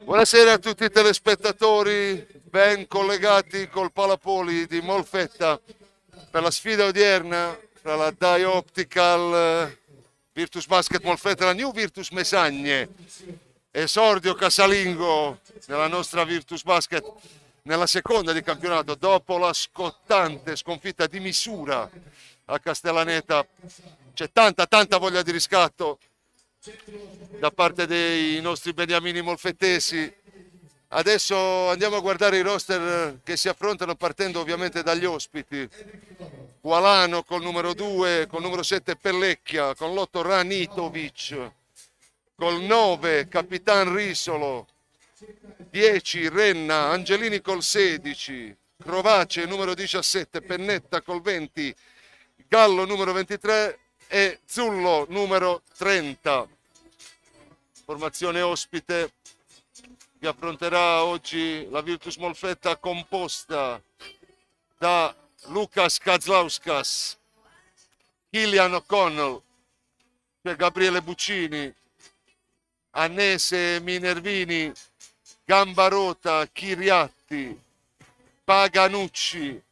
Buonasera a tutti i telespettatori ben collegati col Palapoli di Molfetta per la sfida odierna tra la Dai Optical Virtus Basket Molfetta e la New Virtus Mesagne. Esordio casalingo nella nostra Virtus Basket nella seconda di campionato dopo la scottante sconfitta di misura a Castellaneta. C'è tanta, tanta voglia di riscatto da parte dei nostri beniamini molfettesi. Adesso andiamo a guardare i roster che si affrontano partendo ovviamente dagli ospiti. Qualano col numero 2, col numero 7 Pellecchia, con l'8 Ranitovic, col 9 Capitan Risolo, 10 Renna, Angelini col 16, Crovace numero 17, Pennetta col 20, Gallo numero 23, e Zullo numero 30. Formazione ospite che affronterà oggi la Virtus Molfetta composta da Lucas Kazlauskas, Kilian O'Connell, cioè Gabriele Buccini, Annese Minervini, Gambarota, Chiriatti, Paganucci,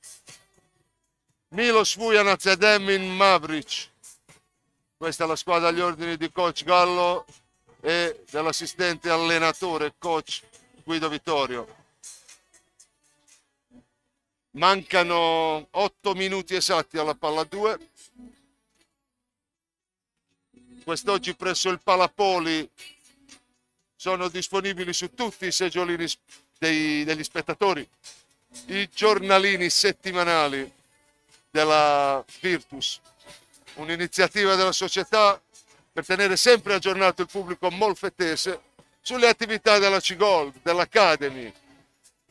Milos Vujanac ed Emin Mavric. Questa è la squadra agli ordini di coach Gallo e dell'assistente allenatore coach Guido Vittorio. Mancano 8 minuti esatti alla palla 2. Quest'oggi presso il Palapoli sono disponibili su tutti i seggiolini dei, degli spettatori i giornalini settimanali della Virtus un'iniziativa della società per tenere sempre aggiornato il pubblico molfettese sulle attività della C-Gold, dell'Academy,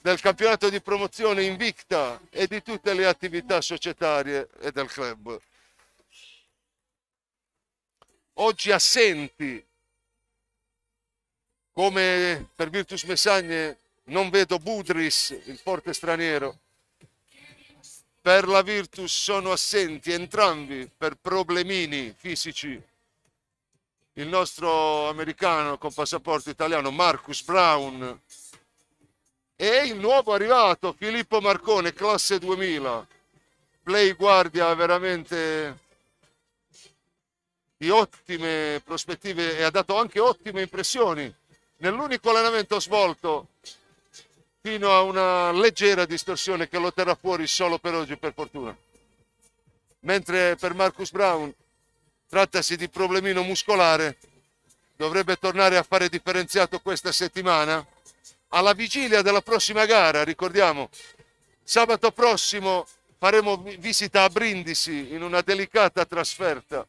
del campionato di promozione Invicta e di tutte le attività societarie e del club. Oggi assenti, come per Virtus Messagne non vedo Budris, il forte straniero, per la Virtus sono assenti entrambi per problemini fisici. Il nostro americano con passaporto italiano Marcus Brown e il nuovo arrivato Filippo Marcone, classe 2000. Play guardia veramente di ottime prospettive e ha dato anche ottime impressioni nell'unico allenamento svolto fino a una leggera distorsione che lo terrà fuori solo per oggi, per fortuna. Mentre per Marcus Brown trattasi di problemino muscolare, dovrebbe tornare a fare differenziato questa settimana, alla vigilia della prossima gara, ricordiamo, sabato prossimo faremo visita a Brindisi in una delicata trasferta.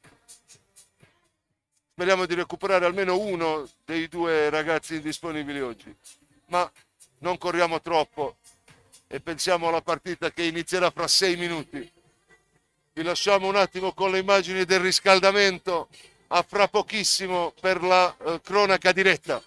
Speriamo di recuperare almeno uno dei due ragazzi indisponibili oggi. Ma non corriamo troppo e pensiamo alla partita che inizierà fra sei minuti. Vi lasciamo un attimo con le immagini del riscaldamento a fra pochissimo per la eh, cronaca diretta.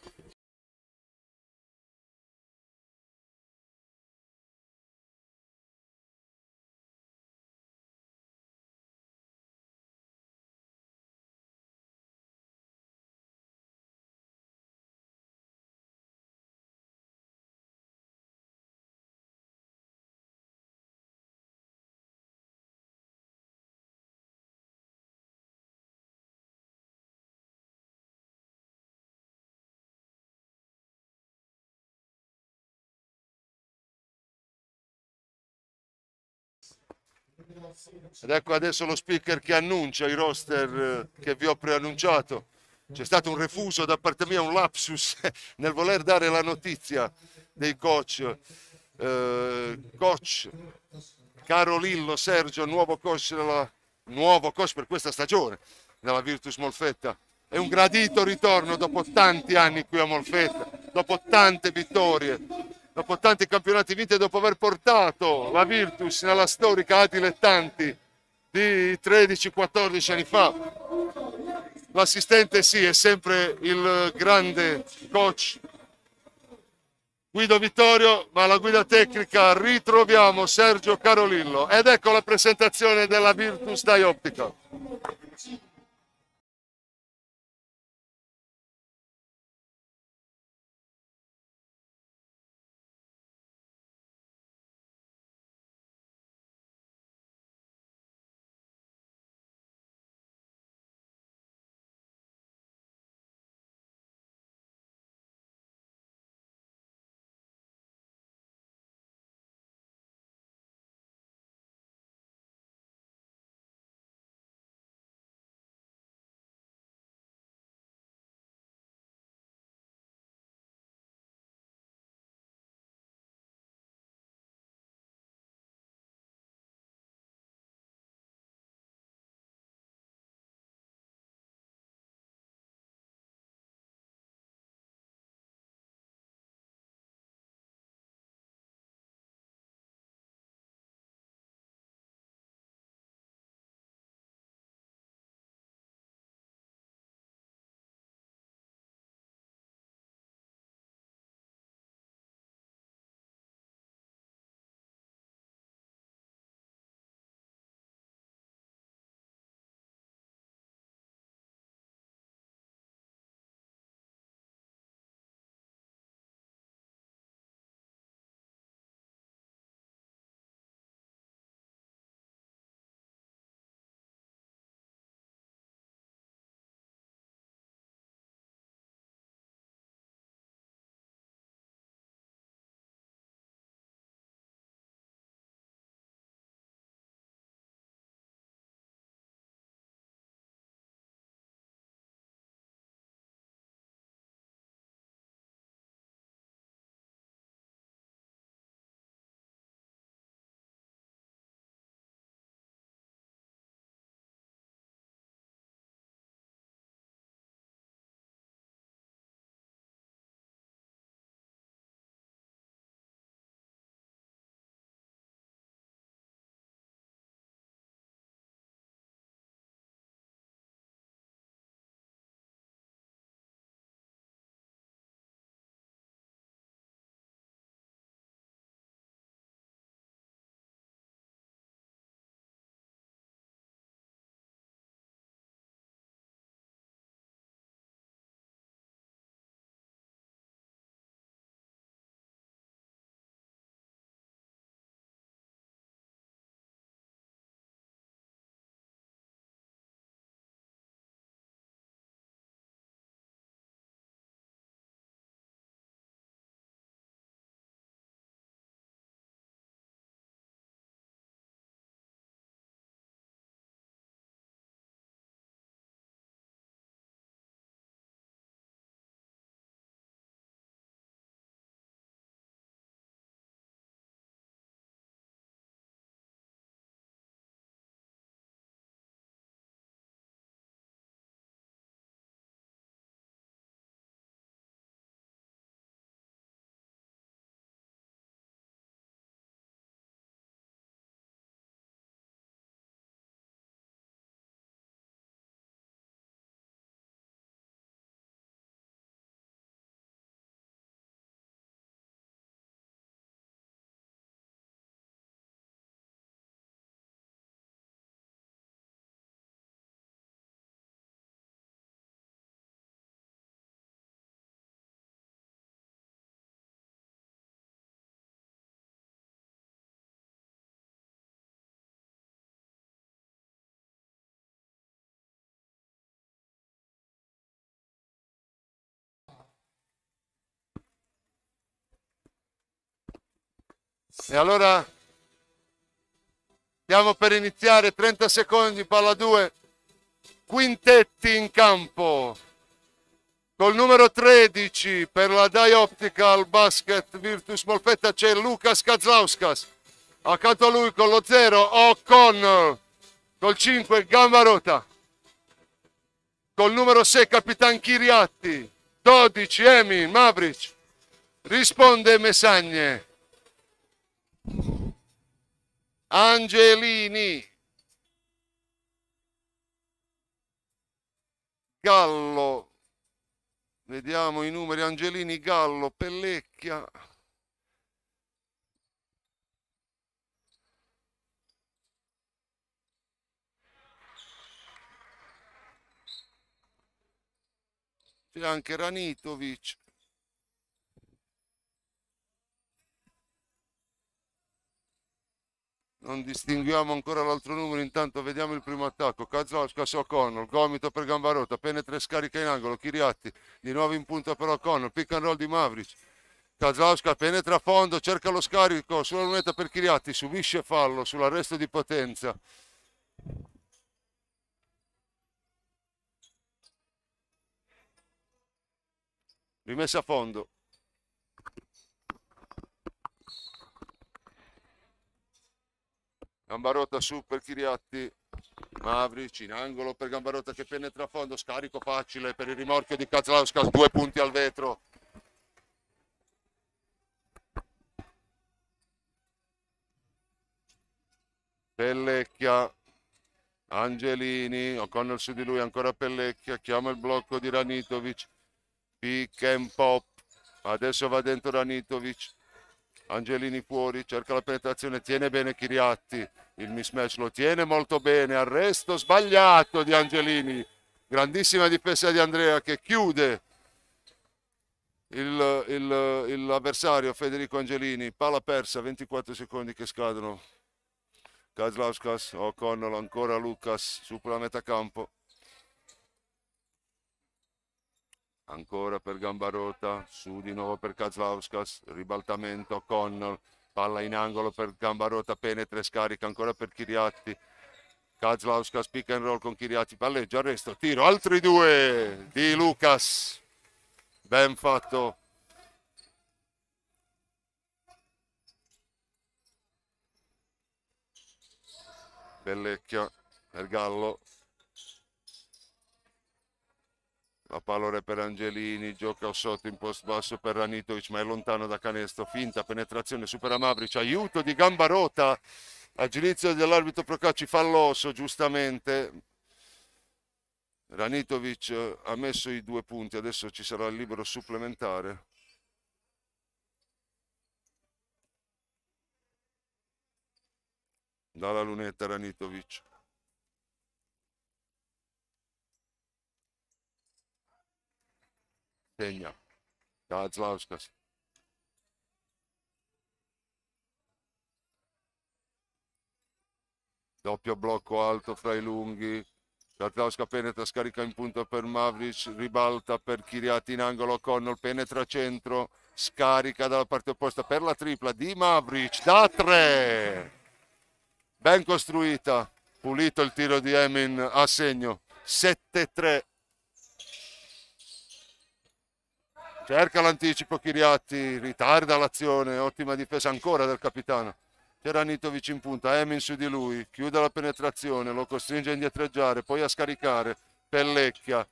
Ed ecco adesso lo speaker che annuncia i roster eh, che vi ho preannunciato. C'è stato un refuso da parte mia, un lapsus nel voler dare la notizia dei coach. Eh, coach Caro Lillo Sergio, nuovo coach, della, nuovo coach per questa stagione della Virtus Molfetta. È un gradito ritorno dopo tanti anni qui a Molfetta, dopo tante vittorie, dopo tanti campionati vinti e dopo aver portato la Virtus nella storica A dilettanti di 13-14 anni fa. L'assistente sì, è sempre il grande coach Guido Vittorio, ma la guida tecnica ritroviamo Sergio Carolillo. Ed ecco la presentazione della Virtus Dioptica. E allora stiamo per iniziare, 30 secondi, palla 2, quintetti in campo. Col numero 13 per la Dai Optical Basket Virtus Molfetta c'è Lucas Kazlauskas. Accanto a lui con lo 0 O'Connor. Col 5 Gamba Rota. Col numero 6 Capitan Chiriatti. 12 Emin Mavric. Risponde Messagne. Angelini, Gallo, vediamo i numeri, Angelini, Gallo, Pellecchia. C'è anche Ranitovic. non distinguiamo ancora l'altro numero intanto vediamo il primo attacco Kazowska su O'Connell gomito per Gambarotto, penetra e scarica in angolo Chiriatti di nuovo in punta per O'Connell pick and roll di Mavric Kazowska penetra a fondo cerca lo scarico sulla lunetta per Chiriatti subisce fallo sull'arresto di potenza rimessa a fondo Gambarotta su per Chiriatti. Mavric in angolo per Gambarotta che penetra a fondo. Scarico facile per il rimorchio di Kazlauskas. Due punti al vetro. Pellecchia. Angelini. O'Connell su di lui. Ancora Pellecchia. Chiama il blocco di Ranitovic. Pick and pop. Adesso va dentro Ranitovic Angelini fuori, cerca la penetrazione, tiene bene Chiriatti, il mismatch lo tiene molto bene, arresto sbagliato di Angelini, grandissima difesa di Andrea che chiude l'avversario Federico Angelini, palla persa, 24 secondi che scadono. Kazlauskas, O'Connell, ancora Lucas, supera la metà campo. ancora per Gambarota, su di nuovo per Kazlauskas, ribaltamento Connor, palla in angolo per Gambarota, penetra e scarica ancora per Chiriatti, Kazlauskas pick and roll con Chiriatti, palleggio, arresto, tiro, altri due di Lucas, ben fatto. Bellecchia per Gallo, La pallone per Angelini, gioca sotto in post basso per Ranitovic, ma è lontano da Canesto. Finta, penetrazione, supera Mavric, aiuto di gamba rota. Agilizio dell'arbitro Procacci, falloso giustamente. Ranitovic eh, ha messo i due punti, adesso ci sarà il libero supplementare. Dalla lunetta Ranitovic. Kenya. Tāds lauskas. Doppio blocco alto fra i lunghi. Tartausca penetra, scarica in punto per Mavric, ribalta per Kiriati in angolo, Connell penetra centro, scarica dalla parte opposta per la tripla di Mavric da tre. Ben costruita, pulito il tiro di Emin a segno. 7-3 cerca l'anticipo Chiriatti, ritarda l'azione, ottima difesa ancora del capitano. Ceranitovic in punta, Emin su di lui, chiude la penetrazione, lo costringe a indietreggiare, poi a scaricare, Pellecchia,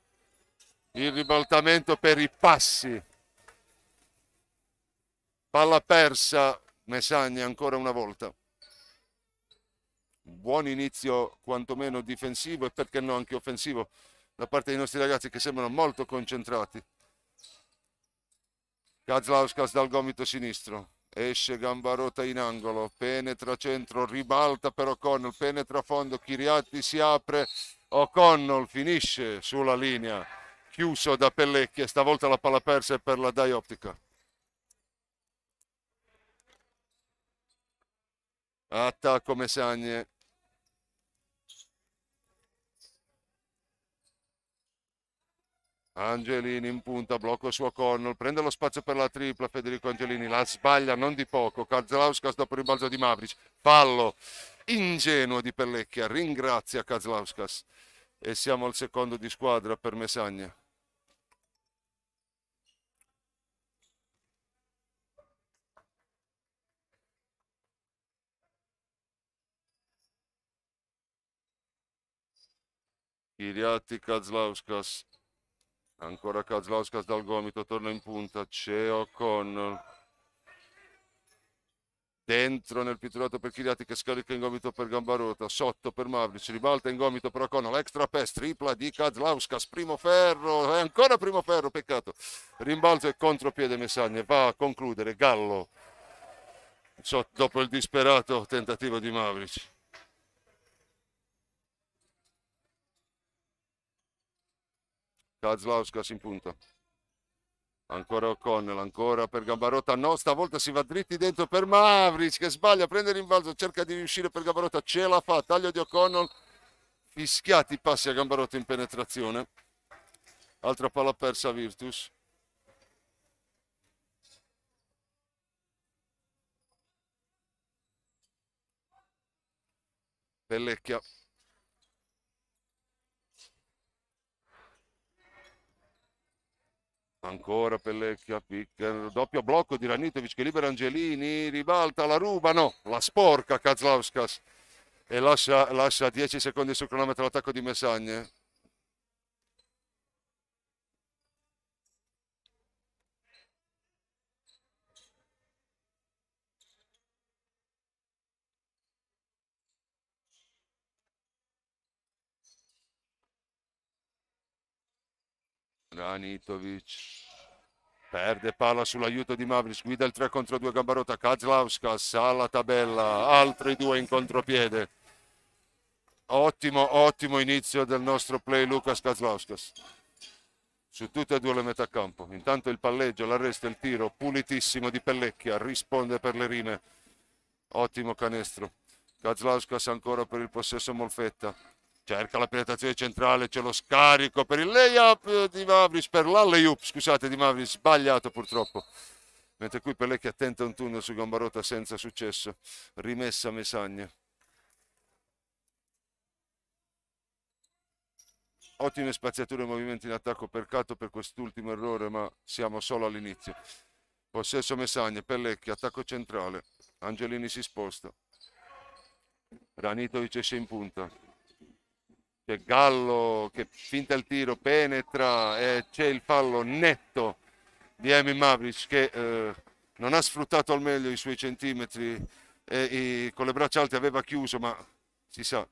il ribaltamento per i passi. Palla persa, Messagna ancora una volta. Buon inizio quantomeno difensivo e perché no anche offensivo da parte dei nostri ragazzi che sembrano molto concentrati. Kazlauskas dal gomito sinistro. Esce gamba rota in angolo, penetra centro, ribalta per O'Connell, penetra a fondo, Chiriatti si apre, O'Connell finisce sulla linea, chiuso da Pellecchia, stavolta la palla persa è per la Dai Dioptica. Attacco Messagne, Angelini in punta, blocco suo O'Connell, prende lo spazio per la tripla, Federico Angelini la sbaglia non di poco, Kazlauskas dopo il rimbalzo di Mavric, fallo ingenuo di Pellecchia, ringrazia Kazlauskas e siamo al secondo di squadra per Mesagna. Iriati Kazlauskas Ancora Kazlauskas dal gomito, torna in punta, c'è O'Connell. Dentro nel pitturato per Chiriati che scarica in gomito per Gambarota, sotto per Mavric, ribalta in gomito per O'Connell, l'extra pass, tripla di Kazlauskas, primo ferro, e ancora primo ferro, peccato. Rimbalzo e contropiede Messagne, va a concludere Gallo, sotto, dopo il disperato tentativo di Mavric. Kazlauskas in punta. Ancora O'Connell, ancora per Gambarotta. No, stavolta si va dritti dentro per Mavric che sbaglia, prende l'invalso, cerca di riuscire per Gambarotta, ce la fa, taglio di O'Connell. Fischiati passi a Gambarotta in penetrazione. Altra palla persa a Virtus. Pellecchia ancora Pellecchia picca, doppio blocco di Ranitovic che libera Angelini, ribalta, la rubano, la sporca Kazlauskas e lascia, lascia 10 secondi sul cronometro l'attacco di Messagne. Granitovic perde palla sull'aiuto di Mavris, guida il 3 contro 2 Gambarotta, Kazlauskas alla tabella, altri due in contropiede. Ottimo, ottimo inizio del nostro play Lucas Kazlauskas. Su tutte e due le metà campo. Intanto il palleggio, l'arresto, il tiro pulitissimo di Pellecchia, risponde per le rime. Ottimo canestro. Kazlauskas ancora per il possesso Molfetta cerca la penetrazione centrale, c'è lo scarico per il layup eh, di Mavris, per l'alley-up, scusate, di Mavris, sbagliato purtroppo. Mentre qui per attenta un tunnel su Gambarota senza successo, rimessa Mesagna. Ottime spaziature e movimenti in attacco per Cato per quest'ultimo errore, ma siamo solo all'inizio. Possesso Messagna, Pellecchi, attacco centrale. Angelini si sposta. Ranitovic esce in punta. C'è Gallo che finta il tiro, penetra e c'è il fallo netto di Emi Mavric che eh, non ha sfruttato al meglio i suoi centimetri e, e, con le braccia alte aveva chiuso, ma si sa,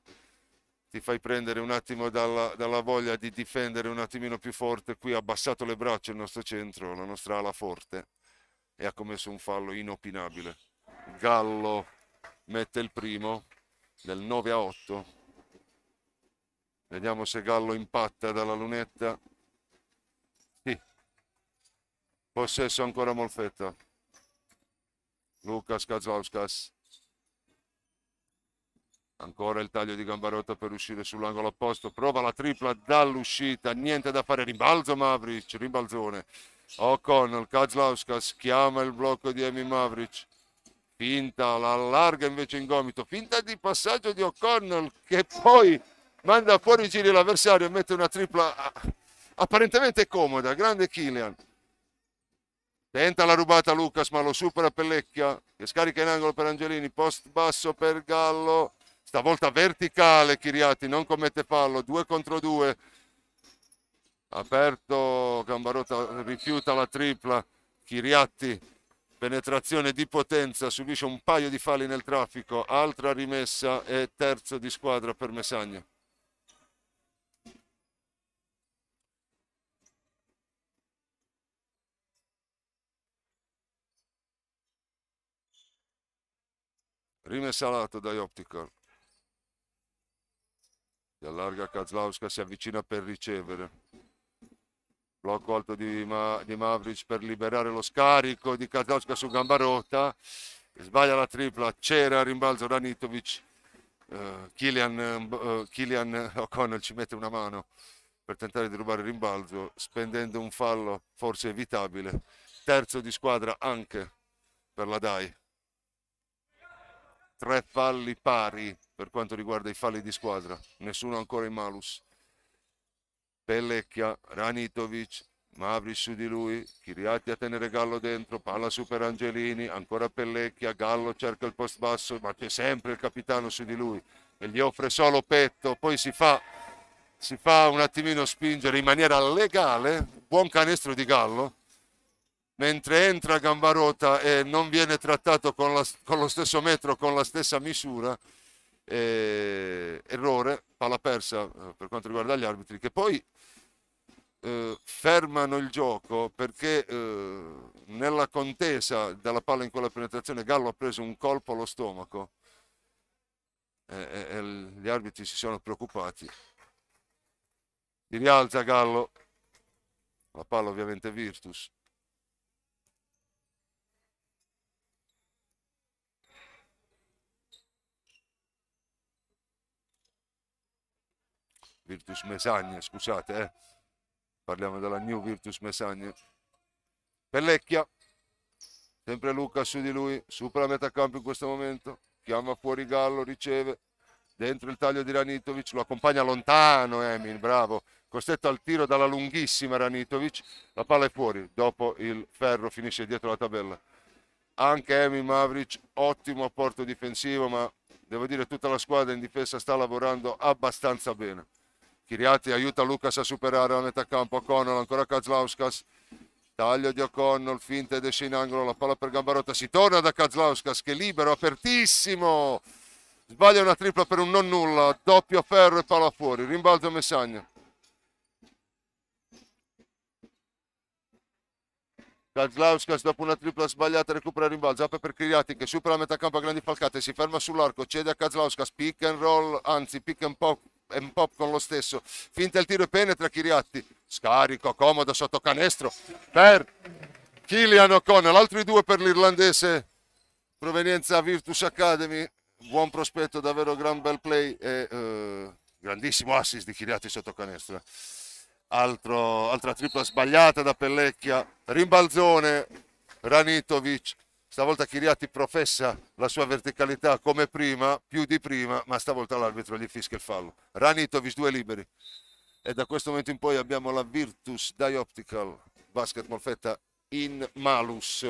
ti fai prendere un attimo dalla, dalla, voglia di difendere un attimino più forte. Qui ha abbassato le braccia il nostro centro, la nostra ala forte e ha commesso un fallo inopinabile. Gallo mette il primo del 9 a 8. Vediamo se Gallo impatta dalla lunetta. Sì. Possesso ancora Molfetta. Lucas Kazlauskas. Ancora il taglio di Gambarotta per uscire sull'angolo opposto. Prova la tripla dall'uscita. Niente da fare. Rimbalzo Mavric. Rimbalzone. O'Connell. Kazlauskas chiama il blocco di Emi Mavric. Finta. La larga invece in gomito. Finta di passaggio di O'Connell che poi manda fuori i giri l'avversario e mette una tripla ah, apparentemente comoda, grande Killian. Tenta la rubata Lucas, ma lo supera Pellecchia, che scarica in angolo per Angelini, post basso per Gallo, stavolta verticale Chiriati, non commette fallo, 2 contro 2. Aperto, Gambarotta rifiuta la tripla, Chiriatti, penetrazione di potenza, subisce un paio di falli nel traffico, altra rimessa e terzo di squadra per Messagna. Rimessa lato dai Optical. Si allarga Kazlauska, si avvicina per ricevere. Blocco alto di, Ma di Mavric per liberare lo scarico di Kazlauska su gamba Sbaglia la tripla, c'era rimbalzo Ranitovic. Uh, eh, Kilian, uh, eh, Kilian O'Connell ci mette una mano per tentare di rubare il rimbalzo, spendendo un fallo forse evitabile. Terzo di squadra anche per la DAI tre falli pari per quanto riguarda i falli di squadra, nessuno ancora in malus. Pellecchia, Ranitovic, Mavri su di lui, Chiriati a tenere Gallo dentro, palla su per Angelini, ancora Pellecchia, Gallo cerca il post basso, ma c'è sempre il capitano su di lui e gli offre solo petto, poi si fa, si fa un attimino spingere in maniera legale, buon canestro di Gallo, mentre entra gamba rota e non viene trattato con, la, con lo stesso metro, con la stessa misura, eh, errore, palla persa eh, per quanto riguarda gli arbitri, che poi eh, fermano il gioco perché eh, nella contesa della palla in quella penetrazione Gallo ha preso un colpo allo stomaco eh, e gli arbitri si sono preoccupati. Si rialza Gallo, la palla ovviamente Virtus Virtus Mesagne, scusate, eh. parliamo della New Virtus Mesagne. Pellecchia, sempre Luca su di lui, supera metà campo in questo momento, chiama fuori Gallo, riceve, dentro il taglio di Ranitovic, lo accompagna lontano Emil, bravo, costretto al tiro dalla lunghissima Ranitovic, la palla è fuori, dopo il ferro finisce dietro la tabella. Anche Emil Mavric, ottimo apporto difensivo, ma devo dire tutta la squadra in difesa sta lavorando abbastanza bene. Chiriati aiuta Lucas a superare la metà campo, O'Connell ancora Kazlauskas, taglio di O'Connell, finta ed esce in angolo, la palla per Gambarotta, si torna da Kazlauskas che è libero, apertissimo, sbaglia una tripla per un non nulla, doppio ferro e palla fuori, rimbalzo Messagna. Kazlauskas dopo una tripla sbagliata recupera il rimbalzo, apre per Criati che supera la metà campo a grandi falcate, si ferma sull'arco, cede a Kazlauskas, pick and roll, anzi pick and pop è un po' con lo stesso. Finta il tiro e penetra Chiriatti. Scarico comodo sotto canestro per Kilian O'Connell. Altri due per l'irlandese. Provenienza Virtus Academy. Buon prospetto, davvero gran bel play. E, eh, grandissimo assist di Chiriatti sotto canestro. Altro, altra tripla sbagliata da Pellecchia. Rimbalzone Ranitovic Stavolta Chiriati professa la sua verticalità come prima, più di prima, ma stavolta l'arbitro gli fischia il fallo. Ranitovic due liberi. E da questo momento in poi abbiamo la Virtus Dioptical Basket Molfetta in malus.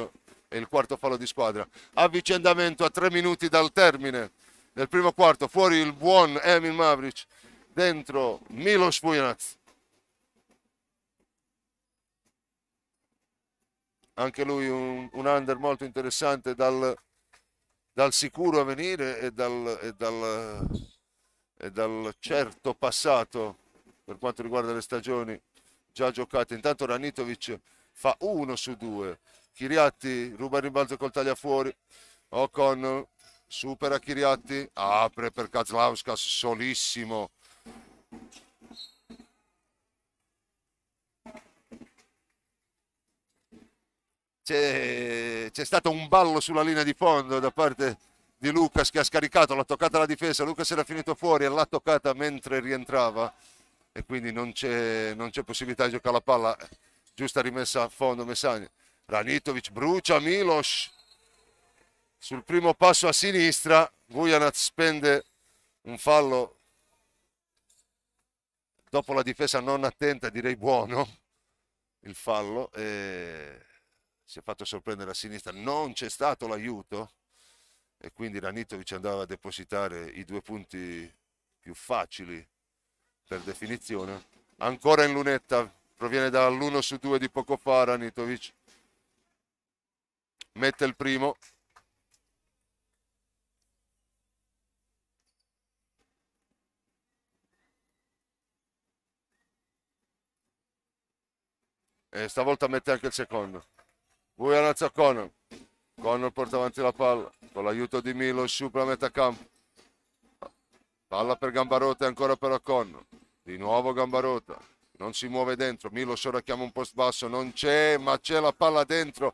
È il quarto fallo di squadra. Avvicendamento a tre minuti dal termine del primo quarto. Fuori il buon Emin Mavric. Dentro Milos Vujonac. anche lui un, un under molto interessante dal, dal sicuro avvenire e dal, e, dal, e dal, certo passato per quanto riguarda le stagioni già giocate. Intanto Ranitovic fa uno su due. Chiriatti ruba il rimbalzo col taglia fuori. Ocon supera Chiriatti, apre per Kazlauskas solissimo c'è, c'è stato un ballo sulla linea di fondo da parte di Lucas che ha scaricato, l'ha toccata la difesa, Lucas era finito fuori e l'ha toccata mentre rientrava e quindi non c'è, non c'è possibilità di giocare la palla, giusta rimessa a fondo Messagna. Ranitovic brucia Milos sul primo passo a sinistra, Vujanac spende un fallo dopo la difesa non attenta, direi buono il fallo. E si è fatto sorprendere la sinistra, non c'è stato l'aiuto e quindi Ranitovic andava a depositare i due punti più facili per definizione. Ancora in lunetta, proviene dall'1 su 2 di poco fa Ranitovic. Mette il primo. E stavolta mette anche il secondo. Vujanoc a Connor. Connor porta avanti la palla con l'aiuto di Milo sciupla metà campo. Palla per Gambarota ancora per O'Connor. Di nuovo Gambarota. Non si muove dentro. Milo ora chiama un post basso. Non c'è, ma c'è la palla dentro.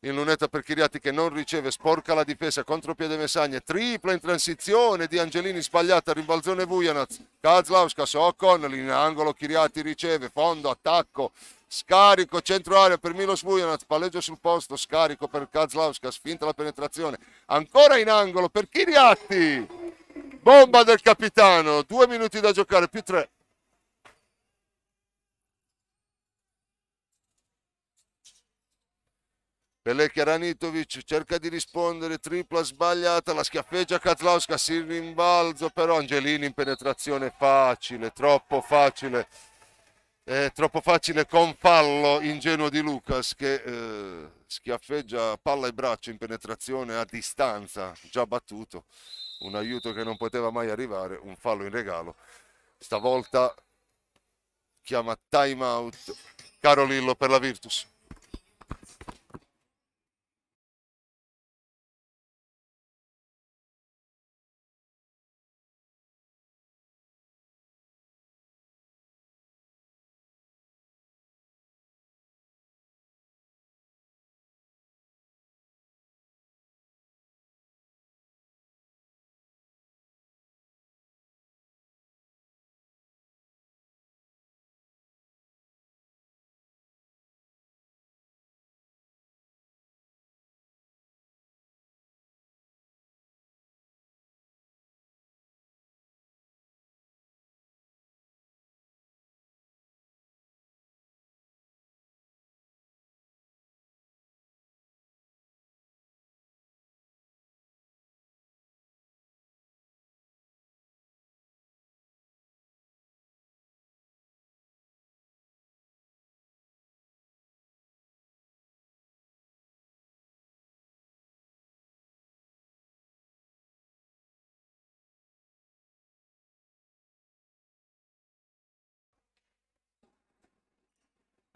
In lunetta per Chiriati che non riceve, sporca la difesa, contropiede Messagne, tripla in transizione di Angelini sbagliata, rimbalzone Vujanac, Kazlauskas, O'Connell in angolo, Chiriati riceve, fondo, attacco, scarico centro aria per Milos Vujanac, palleggio sul posto, scarico per Kazlauska, spinta la penetrazione, ancora in angolo per Chiriatti, bomba del capitano, due minuti da giocare, più tre. Pellecchia Ranitovic cerca di rispondere, tripla sbagliata, la schiaffeggia Kazlowska, si rimbalzo però Angelini in penetrazione facile, troppo facile è troppo facile con fallo ingenuo di Lucas che eh, schiaffeggia palla e braccio in penetrazione a distanza, già battuto. Un aiuto che non poteva mai arrivare, un fallo in regalo. Stavolta chiama time out Carolillo per la Virtus.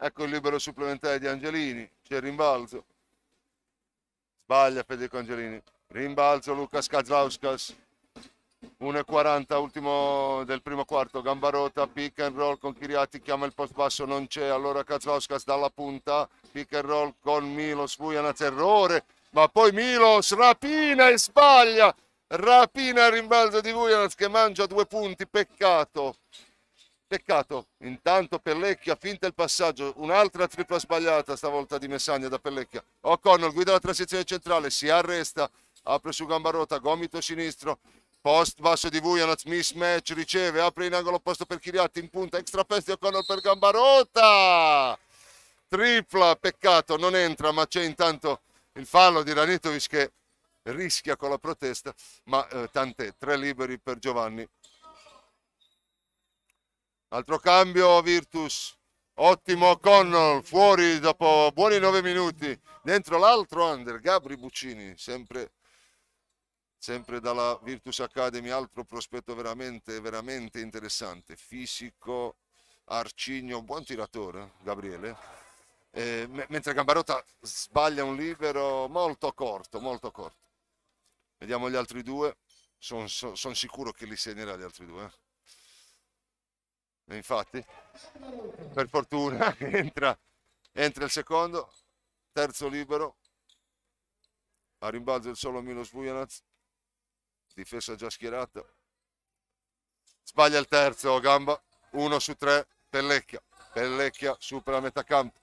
Ecco il libero supplementare di Angelini, c'è il rimbalzo. Sbaglia Federico Angelini. Rimbalzo Lucas Kazlauskas. 1.40, ultimo del primo quarto, gamba rota, pick and roll con Chiriati, chiama il post basso, non c'è, allora Kazlauskas dalla punta, pick and roll con Milos, Vujanaz, errore, ma poi Milos rapina e sbaglia, rapina il rimbalzo di Vujanaz che mangia due punti, peccato. Peccato, intanto Pellecchia finta il passaggio, un'altra tripla sbagliata stavolta di Messagna da Pellecchia. O'Connell guida la transizione centrale, si arresta, apre su gamba rota, gomito sinistro, post basso di Vujanac, mismatch, riceve, apre in angolo opposto per Chiriatti, in punta, extra pesti O'Connell per gamba rota! Tripla, peccato, non entra, ma c'è intanto il fallo di Ranitovic che rischia con la protesta, ma eh, tant'è, tre liberi per Giovanni Altro cambio Virtus. Ottimo Connor, fuori dopo buoni nove minuti. Dentro l'altro under, Gabri Buccini, sempre, sempre dalla Virtus Academy, altro prospetto veramente, veramente interessante. Fisico, arcigno, buon tiratore, Gabriele. Eh, mentre Gambarotta sbaglia un libero molto corto, molto corto. Vediamo gli altri due, sono son, son sicuro che li segnerà gli altri due. Eh infatti per fortuna entra, entra il secondo terzo libero a rimbalzo il solo Milos Vujanac difesa già schierata sbaglia il terzo gamba 1 su 3 Pellecchia Pellecchia supera metà campo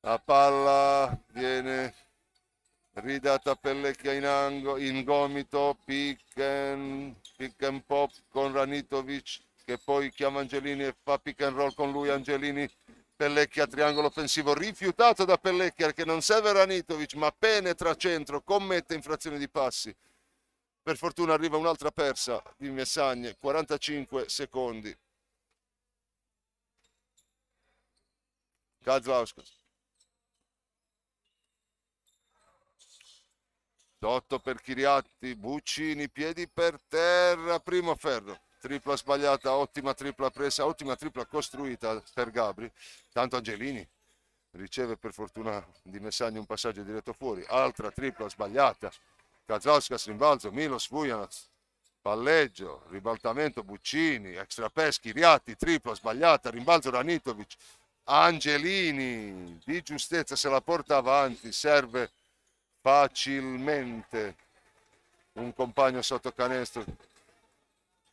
la palla viene ridata Pellecchia in, angolo, in gomito piccolo Ranitovic che poi chiama Angelini e fa pick and roll con lui Angelini Pellecchia triangolo offensivo rifiutato da Pellecchia che non serve Ranitovic ma penetra centro commette infrazione di passi per fortuna arriva un'altra persa di Messagne 45 secondi Kazlauskas Dotto per Chiriatti, Buccini, piedi per terra, primo ferro tripla sbagliata, ottima tripla presa, ottima tripla costruita per Gabri, tanto Angelini riceve per fortuna di Messagni un passaggio diretto fuori, altra tripla sbagliata, Kazlauskas rimbalzo, Milos Vujanac, palleggio, ribaltamento Buccini, extrapeschi, Riatti, tripla sbagliata, rimbalzo Ranitovic, Angelini di giustezza se la porta avanti, serve facilmente un compagno sotto canestro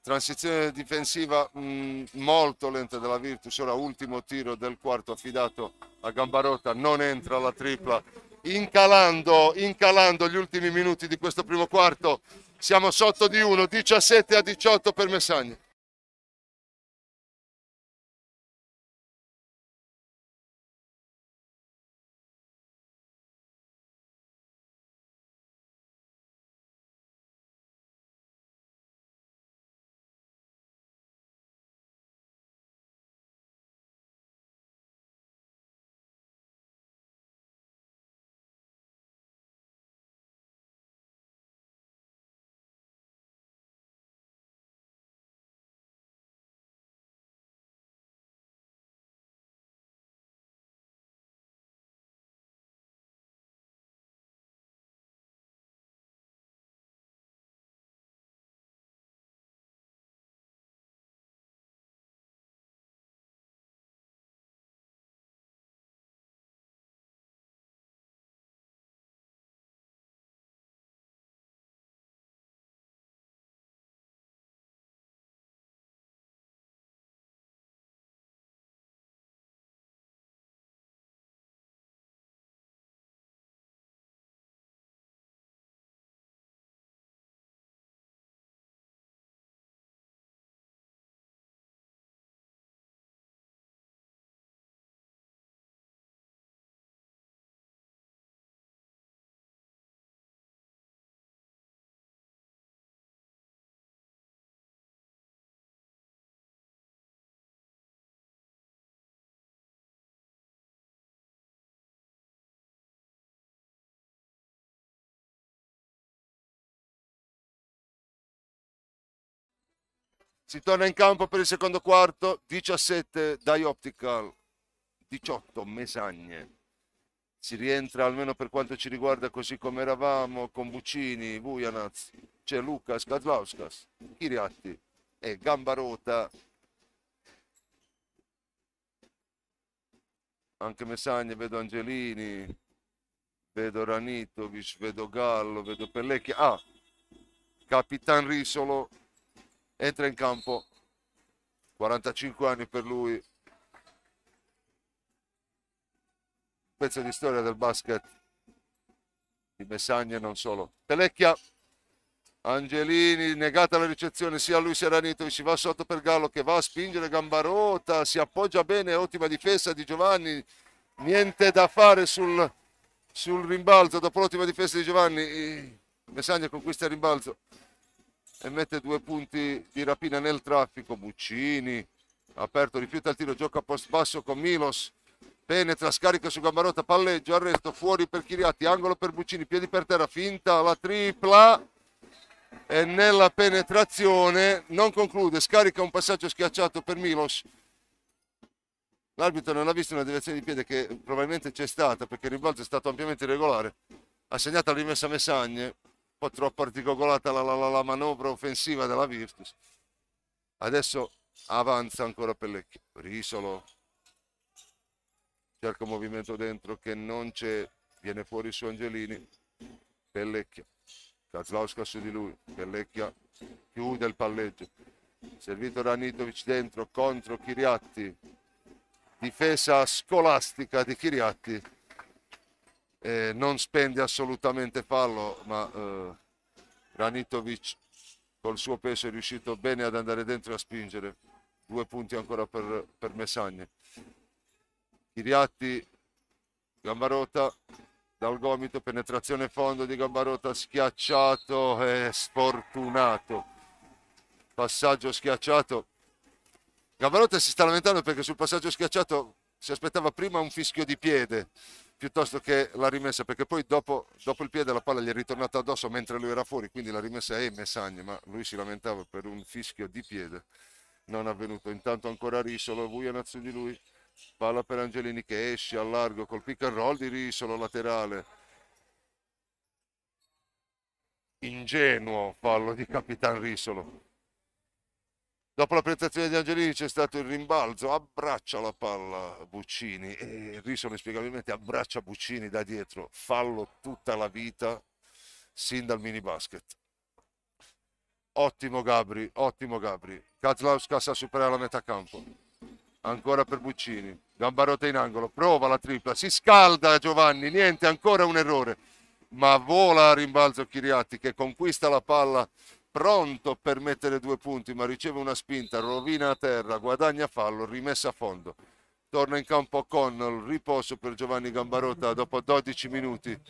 Transizione difensiva mh, mm, molto lenta della Virtus, ora ultimo tiro del quarto affidato a Gambarotta, non entra la tripla. Incalando, incalando gli ultimi minuti di questo primo quarto, siamo sotto di 1, 17 a 18 per Messagna. Si torna in campo per il secondo quarto, 17 Dai Optical, 18 Mesagne. Si rientra almeno per quanto ci riguarda così come eravamo con Buccini, Vujanaz, c'è Lucas, Kazlauskas, Chiriatti e Gambarota anche Mesagne, vedo Angelini, vedo Ranitovic, vedo Gallo, vedo Pellecchia. Ah, Capitan Risolo entra in campo 45 anni per lui pezzo di storia del basket di Messagna e non solo Telecchia Angelini negata la ricezione sia lui sia Ranito si va sotto per Gallo che va a spingere Gambarota si appoggia bene ottima difesa di Giovanni niente da fare sul, sul rimbalzo dopo l'ottima difesa di Giovanni Messagna conquista il rimbalzo e mette due punti di rapina nel traffico. Buccini, aperto, rifiuta il tiro, gioca a post basso con Milos. Penetra, scarica su Gambarotta, palleggio, arresto, fuori per Chiriati, angolo per Buccini, piedi per terra, finta la tripla e nella penetrazione non conclude, scarica un passaggio schiacciato per Milos. L'arbitro non ha visto una direzione di piede che probabilmente c'è stata perché il rimbalzo è stato ampiamente irregolare. Ha segnato la rimessa Messagne, po' troppo articolata la, la, la, manovra offensiva della Virtus. Adesso avanza ancora Pellecchio. Risolo. Cerca un movimento dentro che non c'è. Viene fuori su Angelini. Pellecchia. Kazlauska su di lui. Pellecchia chiude il palleggio. Servito Ranitovic dentro contro Chiriatti. Difesa scolastica di Chiriatti eh, non spende assolutamente fallo, ma eh, Ranitovic col suo peso è riuscito bene ad andare dentro e a spingere. Due punti ancora per, per Messagne. Chiriatti, Gambarota, dal gomito, penetrazione fondo di Gambarota, schiacciato e sfortunato. Passaggio schiacciato. Gambarota si sta lamentando perché sul passaggio schiacciato si aspettava prima un fischio di piede piuttosto che la rimessa, perché poi dopo, dopo, il piede la palla gli è ritornata addosso mentre lui era fuori, quindi la rimessa è Messagne, ma lui si lamentava per un fischio di piede, non avvenuto. Intanto ancora Risolo, Vujanazzu di lui, palla per Angelini che esce a largo col pick and roll di Risolo laterale. Ingenuo fallo di Capitan Risolo. Dopo la prestazione di Angelini c'è stato il rimbalzo, abbraccia la palla Buccini e Rison inspiegabilmente abbraccia Buccini da dietro, fallo tutta la vita, sin dal mini basket. Ottimo Gabri, ottimo Gabri. Kazlauskas a superare la metà campo. Ancora per Buccini, gamba rotta in angolo, prova la tripla, si scalda Giovanni, niente, ancora un errore. Ma vola a rimbalzo Chiriatti che conquista la palla pronto per mettere due punti, ma riceve una spinta, rovina a terra, guadagna fallo, rimessa a fondo. Torna in campo Connell, riposo per Giovanni Gambarotta dopo 12 minuti.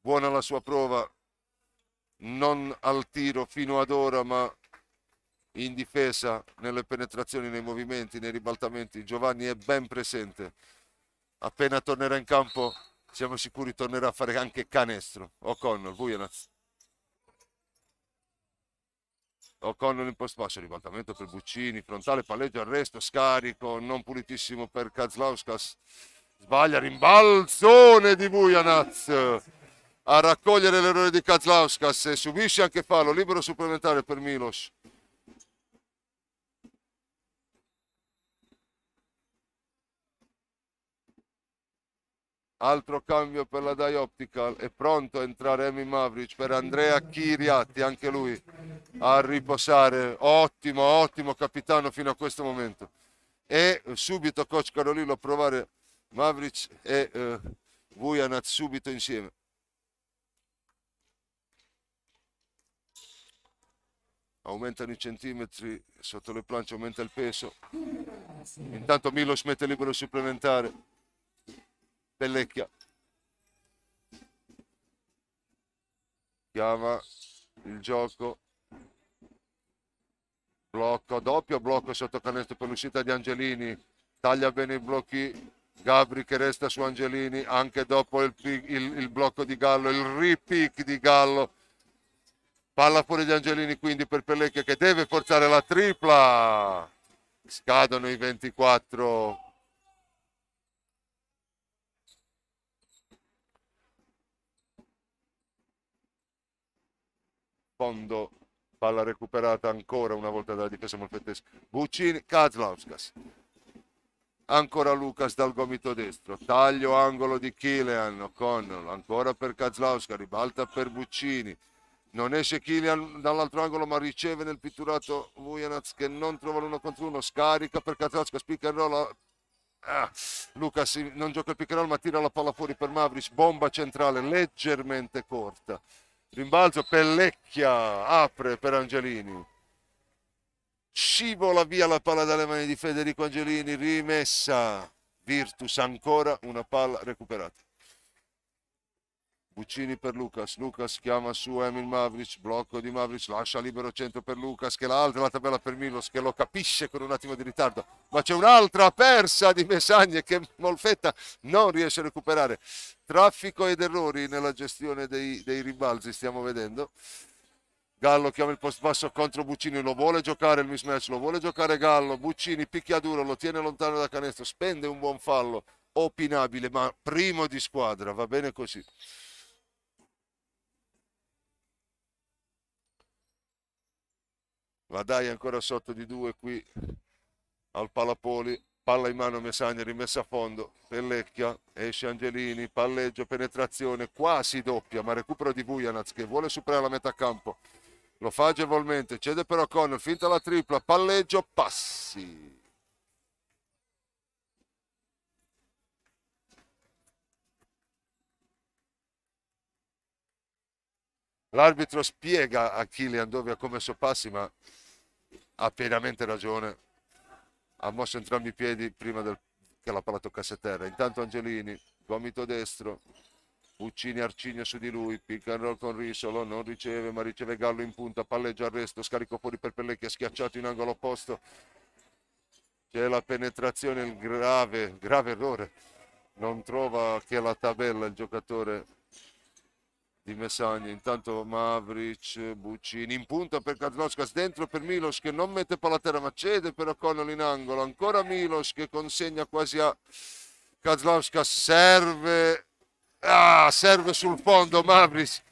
Buona la sua prova, non al tiro fino ad ora, ma in difesa, nelle penetrazioni, nei movimenti, nei ribaltamenti. Giovanni è ben presente. Appena tornerà in campo, siamo sicuri tornerà a fare anche canestro. O'Connell, Vujanaz. O'Connell in post basso, ribaltamento per Buccini, frontale, palleggio, arresto, scarico, non pulitissimo per Kazlauskas. Sbaglia, rimbalzone di Bujanaz a raccogliere l'errore di Kazlauskas e subisce anche fallo, libero supplementare per Milos. Altro cambio per la Dioptical. È pronto a entrare Emi Mavric per Andrea Chiriatti, anche lui a riposare. Ottimo, ottimo capitano fino a questo momento. E subito coach Carolillo a provare Mavric e eh, Vujanat subito insieme. Aumentano i centimetri sotto le planche, aumenta il peso. Intanto Milos mette libero supplementare delle chiavi. Chiama il gioco. Blocco, doppio blocco sotto canestro per l'uscita di Angelini. Taglia bene i blocchi. Gabri che resta su Angelini anche dopo il, il, il blocco di Gallo, il ripick di Gallo. Palla fuori di Angelini quindi per Pellecchia che deve forzare la tripla. Scadono i 24. fondo, palla recuperata ancora una volta dalla difesa molfettesca. Buccini, Kazlauskas. Ancora Lucas dal gomito destro, taglio angolo di Kilian O'Connell, ancora per Kazlauska, ribalta per Buccini. Non esce Kilian dall'altro angolo ma riceve nel pitturato Vujanac che non trova l'uno contro uno, scarica per Kazlauska, pick and roll Ah, Lucas non gioca il pick and roll ma tira la palla fuori per Mavris, bomba centrale leggermente corta Rimbalzo Pellecchia, apre per Angelini. Scivola via la palla dalle mani di Federico Angelini, rimessa. Virtus ancora una palla recuperata. Buccini per Lucas, Lucas chiama su Emil Mavric, blocco di Mavric, lascia libero centro per Lucas, che l'altra la tabella per Milos, che lo capisce con un attimo di ritardo, ma c'è un'altra persa di Mesagne che Molfetta non riesce a recuperare. Traffico ed errori nella gestione dei, dei ribalzi, stiamo vedendo. Gallo chiama il post basso contro Buccini, lo vuole giocare il mismatch, lo vuole giocare Gallo, Buccini picchia duro, lo tiene lontano da canestro, spende un buon fallo, opinabile, ma primo di squadra, va bene così. la dai ancora sotto di due qui al Palapoli palla in mano Messagna rimessa a fondo Pellecchia, esce Angelini palleggio, penetrazione, quasi doppia ma recupero di Bujanaz che vuole superare la metà campo lo fa agevolmente cede però Connor, finta la tripla palleggio, passi L'arbitro spiega a Killian dove ha commesso passi, ma ha pienamente ragione. Ha mosso entrambi i piedi prima del, che la palla toccasse a terra. Intanto Angelini, gomito destro, Uccini Arcigno su di lui, pick and roll con Risolo, non riceve ma riceve Gallo in punta, palleggia arresto, scarico fuori per Pellecchi, è schiacciato in angolo opposto. C'è la penetrazione, il grave, grave errore. Non trova che la tabella il giocatore di Messagna, intanto Mavric, Buccini in punta per Kadloskas, dentro per Milos che non mette palla a terra ma cede per O'Connell in angolo, ancora Milos che consegna quasi a Kadloskas, serve, ah, serve sul fondo Mavric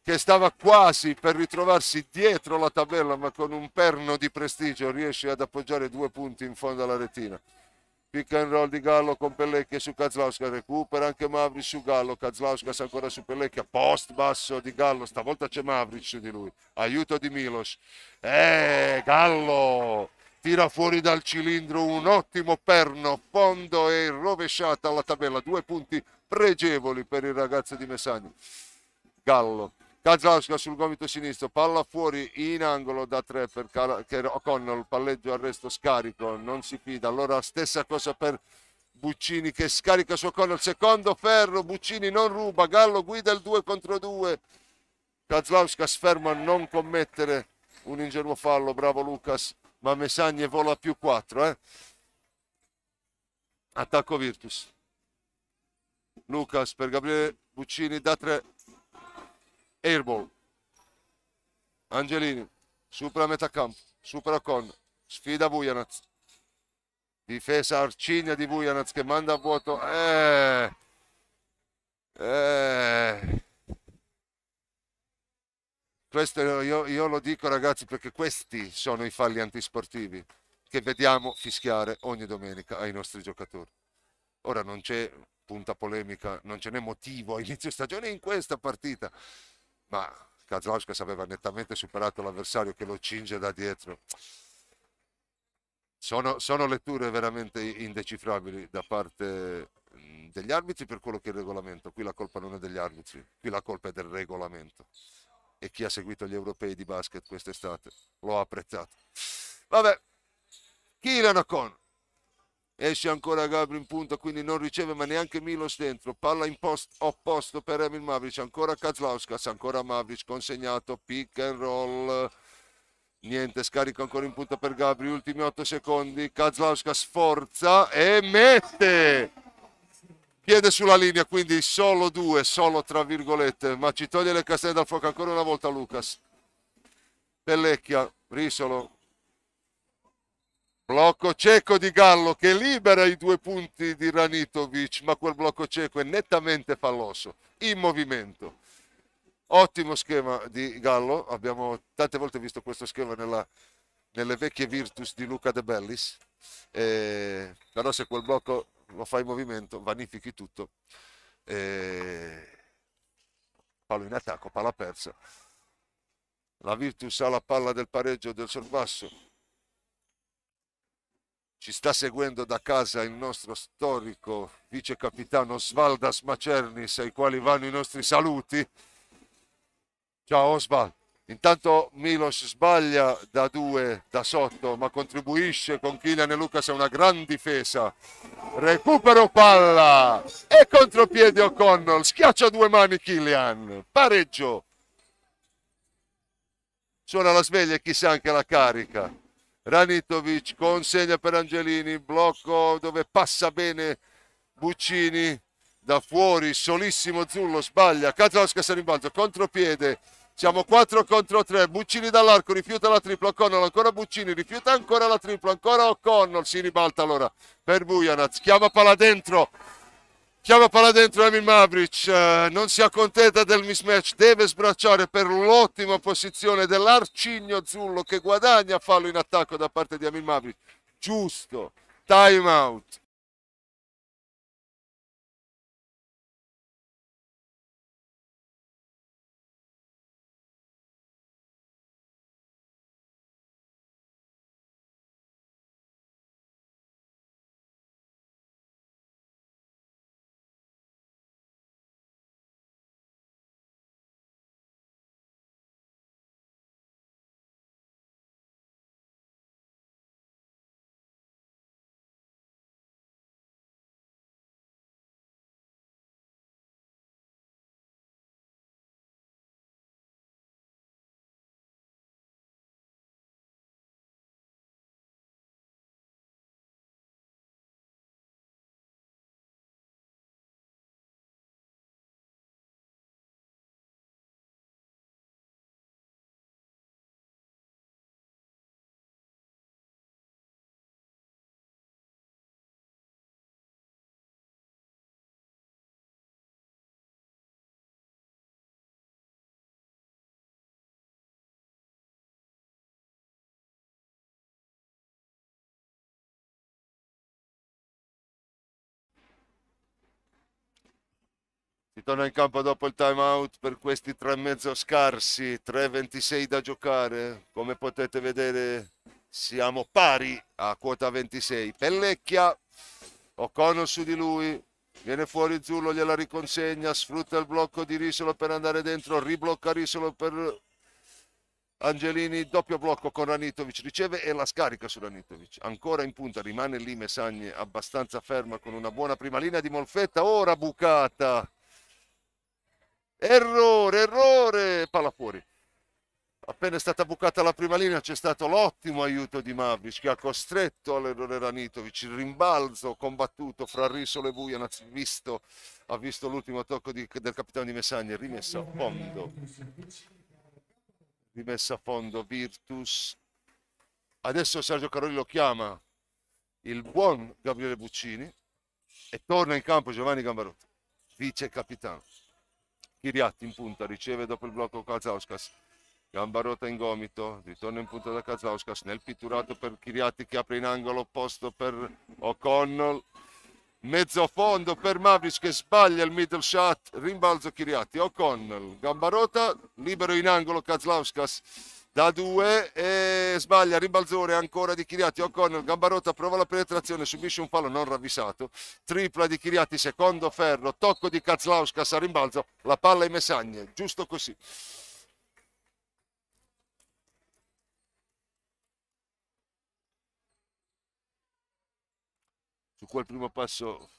che stava quasi per ritrovarsi dietro la tabella ma con un perno di prestigio riesce ad appoggiare due punti in fondo alla retina pick and roll di Gallo con Pellecchia su Kazlowska, recupera anche Mavric su Gallo, Kazlauskas ancora su Pellecchia, post basso di Gallo, stavolta c'è Mavric su di lui, aiuto di Milos, eh Gallo tira fuori dal cilindro un ottimo perno, fondo e rovesciata alla tabella, due punti pregevoli per il ragazzo di Messani, Gallo Kazowska sul gomito sinistro, palla fuori in angolo da 3 per Cal- O'Connell, palleggio arresto scarico, non si fida. Allora stessa cosa per Buccini che scarica su O'Connell, secondo ferro, Buccini non ruba, Gallo guida il 2 contro 2. Kazlowska sferma a non commettere un ingenuo fallo, bravo Lucas, ma Messagne vola più 4. Eh? Attacco Virtus. Lucas per Gabriele Buccini da 3, airball. Angelini, supera metà campo, supera con, sfida Vujanaz. Difesa arcigna di Vujanaz che manda a vuoto. Eh, eh. Questo io, io lo dico ragazzi perché questi sono i falli antisportivi che vediamo fischiare ogni domenica ai nostri giocatori. Ora non c'è punta polemica, non ce n'è motivo a inizio stagione in questa partita ma Kazlauskas aveva nettamente superato l'avversario che lo cinge da dietro. Sono, sono letture veramente indecifrabili da parte mm, degli arbitri per quello che è il regolamento. Qui la colpa non è degli arbitri, qui la colpa è del regolamento. E chi ha seguito gli europei di basket quest'estate lo ha apprezzato. Vabbè, Kylian Ocon esce ancora Gabri in punta quindi non riceve ma neanche Milos dentro palla in post opposto per Emil Mavric ancora Kazlauskas ancora Mavric consegnato pick and roll niente scarico ancora in punta per Gabri ultimi 8 secondi Kazlauskas forza e mette piede sulla linea quindi solo due solo tra virgolette ma ci toglie le castagne dal fuoco ancora una volta Lucas Pellecchia Risolo Blocco cieco di Gallo che libera i due punti di Ranitovic, ma quel blocco cieco è nettamente falloso, in movimento. Ottimo schema di Gallo, abbiamo tante volte visto questo schema nella, nelle vecchie Virtus di Luca De Bellis, eh, però se quel blocco lo fa in movimento, vanifichi tutto. Eh, palo in attacco, palla persa. La Virtus ha la palla del pareggio del sorpasso ci sta seguendo da casa il nostro storico vice capitano Osvaldas Macernis, ai quali vanno i nostri saluti. Ciao Osval. Intanto Milos sbaglia da due da sotto, ma contribuisce con Kylian e Lucas a una gran difesa. Recupero palla e contropiede O'Connell. Schiaccia due mani Kylian. Pareggio. Suona la sveglia e chissà anche la carica. Ranitovic consegna per Angelini, blocco dove passa bene Buccini da fuori, solissimo Zullo sbaglia, Katroskas balzo, contropiede, siamo 4 contro 3, Buccini dall'arco, rifiuta la tripla, O'Connell ancora Buccini, rifiuta ancora la tripla, ancora O'Connell, si ribalta allora per Bujanaz, chiama palla dentro, Chiama palla dentro Emin Mavric, eh, non si accontenta del mismatch, deve sbracciare per l'ottima posizione dell'arcigno Zullo che guadagna fallo in attacco da parte di Emin Mavric. Giusto, time out. Si torna in campo dopo il time out per questi tre e mezzo scarsi, 3.26 da giocare. Come potete vedere siamo pari a quota 26. Pellecchia, Ocono su di lui, viene fuori Zullo, gliela riconsegna, sfrutta il blocco di Risolo per andare dentro, riblocca Risolo per Angelini, doppio blocco con Ranitovic, riceve e la scarica su Ranitovic. Ancora in punta, rimane lì Messagne abbastanza ferma con una buona prima linea di Molfetta, ora bucata Errore, errore, palla fuori. Appena è stata bucata la prima linea c'è stato l'ottimo aiuto di Mavric che ha costretto all'errore Ranitovic, il rimbalzo combattuto fra Risolo e Vujan ha visto, l'ultimo tocco di, del capitano di Messagna, rimessa a fondo. Rimessa a fondo Virtus. Adesso Sergio Caroli lo chiama il buon Gabriele Buccini e torna in campo Giovanni Gambarotti, vice capitano. Chiriatti in punta, riceve dopo il blocco Kazauskas. Gamba rotta in gomito, ritorno in punta da Kazauskas, nel pitturato per Chiriatti che apre in angolo opposto per O'Connell. Mezzo fondo per Mavris che sbaglia il middle shot, rimbalzo Chiriatti, O'Connell, gamba rotta, libero in angolo Kazlauskas da 2 e sbaglia rimbalzone ancora di Chiriati O'Connell Gambarotta prova la penetrazione subisce un fallo non ravvisato tripla di Chiriati secondo ferro tocco di Kazlauskas a rimbalzo la palla ai Messagne giusto così su quel primo passo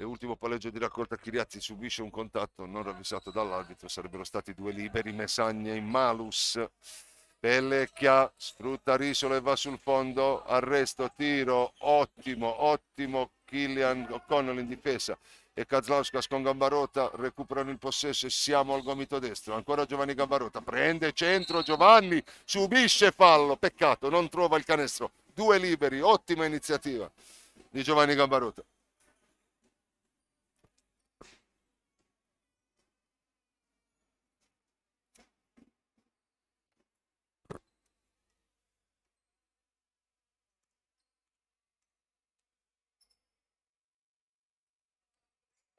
e ultimo palleggio di raccolta Chiriazzi subisce un contatto non ravvisato dall'arbitro, sarebbero stati due liberi, Messagna in malus, Pellecchia sfrutta Risolo e va sul fondo, arresto, tiro, ottimo, ottimo Killian O'Connell in difesa e Kazlauskas con Gambarota recuperano il possesso e siamo al gomito destro. Ancora Giovanni Gambarota prende centro Giovanni, subisce fallo, peccato, non trova il canestro. Due liberi, ottima iniziativa di Giovanni Gambarota.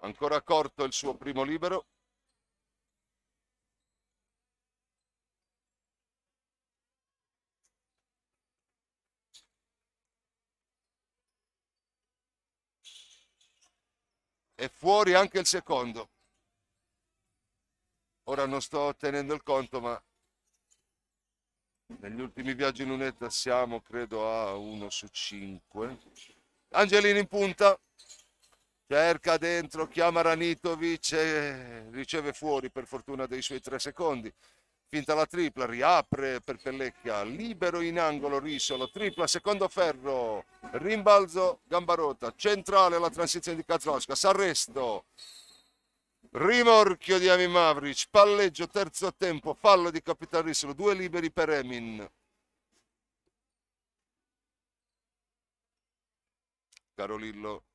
Ancora corto il suo primo libero. E fuori anche il secondo. Ora non sto tenendo il conto, ma negli ultimi viaggi in lunetta siamo credo a 1 su 5. Angelini in punta, cerca dentro, chiama Ranitovic e riceve fuori per fortuna dei suoi tre secondi. Finta la tripla, riapre per Pellecchia, libero in angolo Risolo, tripla, secondo ferro, rimbalzo, Gambarota, centrale la transizione di Kazlowska, s'arresto, rimorchio di Ami Mavric, palleggio, terzo tempo, fallo di Capitan Risolo, due liberi per Emin. Carolillo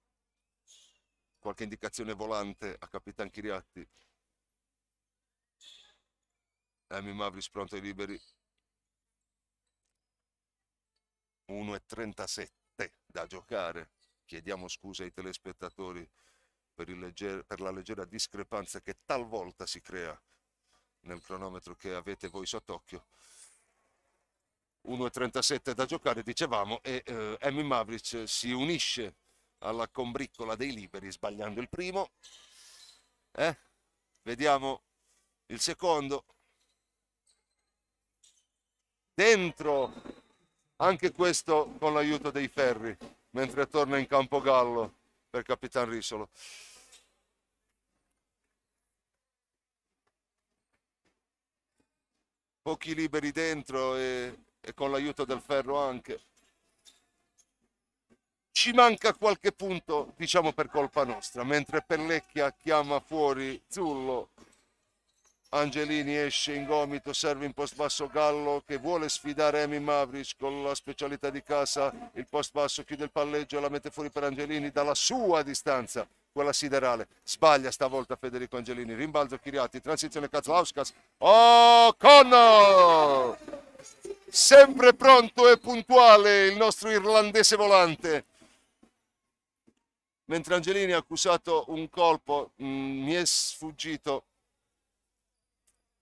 qualche indicazione volante a Capitan Chiriatti. Emi Mavris pronto ai liberi. 1.37 da giocare. Chiediamo scusa ai telespettatori per, legger per la leggera discrepanza che talvolta si crea nel cronometro che avete voi sott'occhio. 1.37 da giocare, dicevamo, e eh, Emi Mavric si unisce alla combriccola dei liberi sbagliando il primo. Eh? Vediamo il secondo. Dentro anche questo con l'aiuto dei ferri mentre torna in campo Gallo per Capitan Risolo. Pochi liberi dentro e, e con l'aiuto del ferro anche ci manca qualche punto, diciamo per colpa nostra, mentre Pellecchia chiama fuori Zullo, Angelini esce in gomito, serve in post basso Gallo che vuole sfidare Emi Mavric con la specialità di casa, il post basso chiude il palleggio e la mette fuori per Angelini dalla sua distanza, quella siderale, sbaglia stavolta Federico Angelini, rimbalzo Chiriati, transizione Kazlauskas, Connor! Sempre pronto e puntuale il nostro irlandese volante mentre Angelini ha accusato un colpo, mh, mm, mi è sfuggito.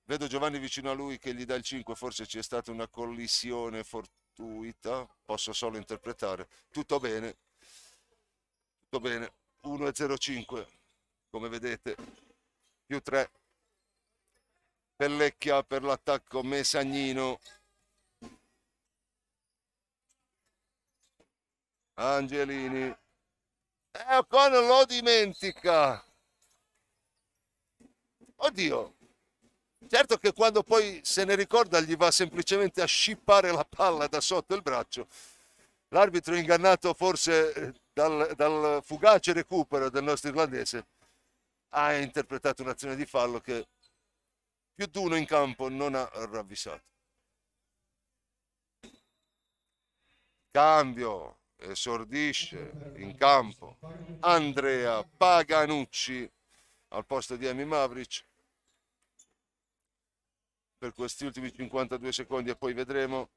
Vedo Giovanni vicino a lui che gli dà il 5, forse c'è stata una collisione fortuita, posso solo interpretare. Tutto bene, tutto bene. 1 1,05 come vedete, più 3. Pellecchia per l'attacco Mesagnino. Angelini e eh, O'Connor lo dimentica. Oddio. Certo che quando poi se ne ricorda gli va semplicemente a scippare la palla da sotto il braccio. L'arbitro ingannato forse eh, dal, dal fugace recupero del nostro irlandese ha interpretato un'azione di fallo che più di uno in campo non ha ravvisato. Cambio esordisce eh, in campo Andrea Paganucci al posto di Emi Mavric per questi ultimi 52 secondi e poi vedremo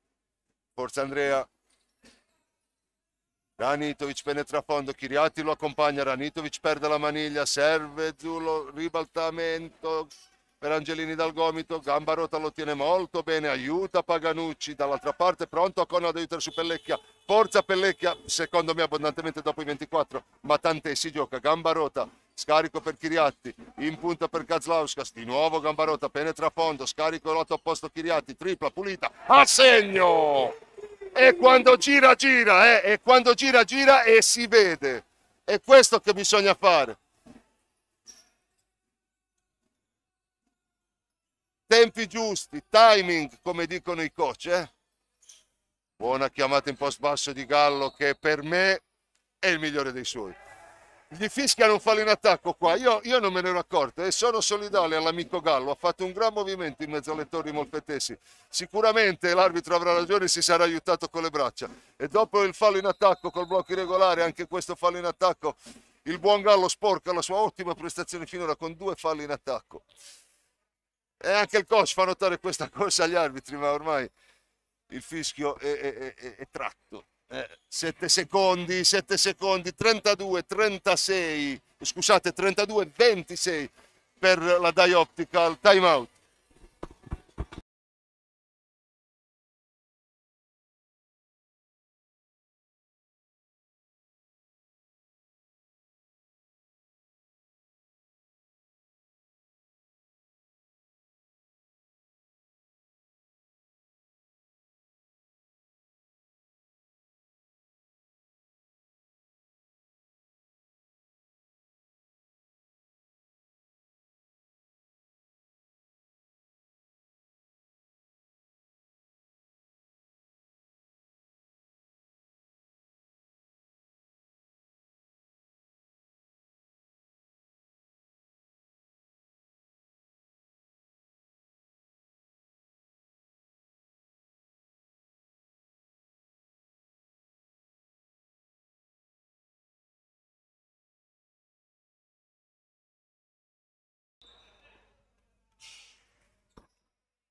forza Andrea Ranitovic penetra a fondo, Chiriati lo accompagna, Ranitovic perde la maniglia, serve Zulo, ribaltamento, per Angelini dal gomito, gamba Gambarota lo tiene molto bene, aiuta Paganucci, dall'altra parte pronto a ad aiutare su Pellecchia, forza Pellecchia, secondo me abbondantemente dopo i 24, ma tant'è, si gioca, gamba Gambarota, scarico per Chiriatti, in punta per Kazlauskas, di nuovo gamba Gambarota, penetra a fondo, scarico lotto a posto Chiriatti, tripla pulita, a segno! E quando gira, gira, eh? e quando gira, gira e si vede. È questo che bisogna fare. tempi giusti, timing, come dicono i coach. Eh? Buona chiamata in post basso di Gallo che per me è il migliore dei suoi. Gli fischiano un fallo in attacco qua, io, io non me ne ero accorto e eh, sono solidale all'amico Gallo, ha fatto un gran movimento in mezzo alle torri molfettesi. Sicuramente l'arbitro avrà ragione e si sarà aiutato con le braccia. E dopo il fallo in attacco col blocco irregolare, anche questo fallo in attacco, il buon Gallo sporca la sua ottima prestazione finora con due falli in attacco. E anche il coach fa notare questa cosa agli arbitri, ma ormai il fischio è, è, è, è tratto. Eh, 7 secondi, 7 secondi, 32, 36, scusate, 32, 26 per la Dioptical, time out.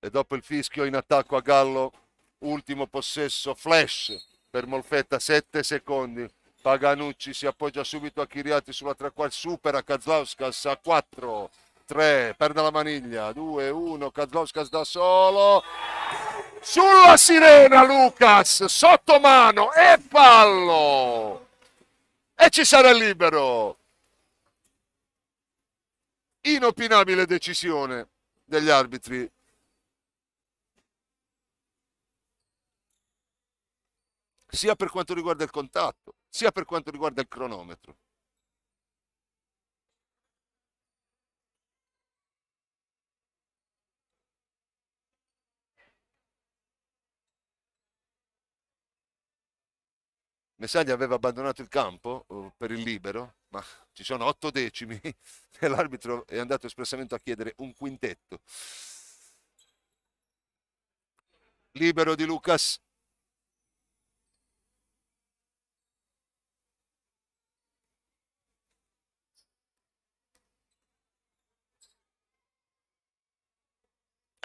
e dopo il fischio in attacco a Gallo, ultimo possesso, flash per Molfetta, 7 secondi. Paganucci si appoggia subito a Chiriati sulla tre quarti, supera Kazlauskas a 4, 3, perde la maniglia, 2, 1, Kazlauskas da solo. Sulla sirena Lucas, sotto mano e fallo! E ci sarà libero! Inopinabile decisione degli arbitri sia per quanto riguarda il contatto, sia per quanto riguarda il cronometro. Messaglia aveva abbandonato il campo eh, per il libero, ma ci sono otto decimi e l'arbitro è andato espressamente a chiedere un quintetto. Libero di Lucas,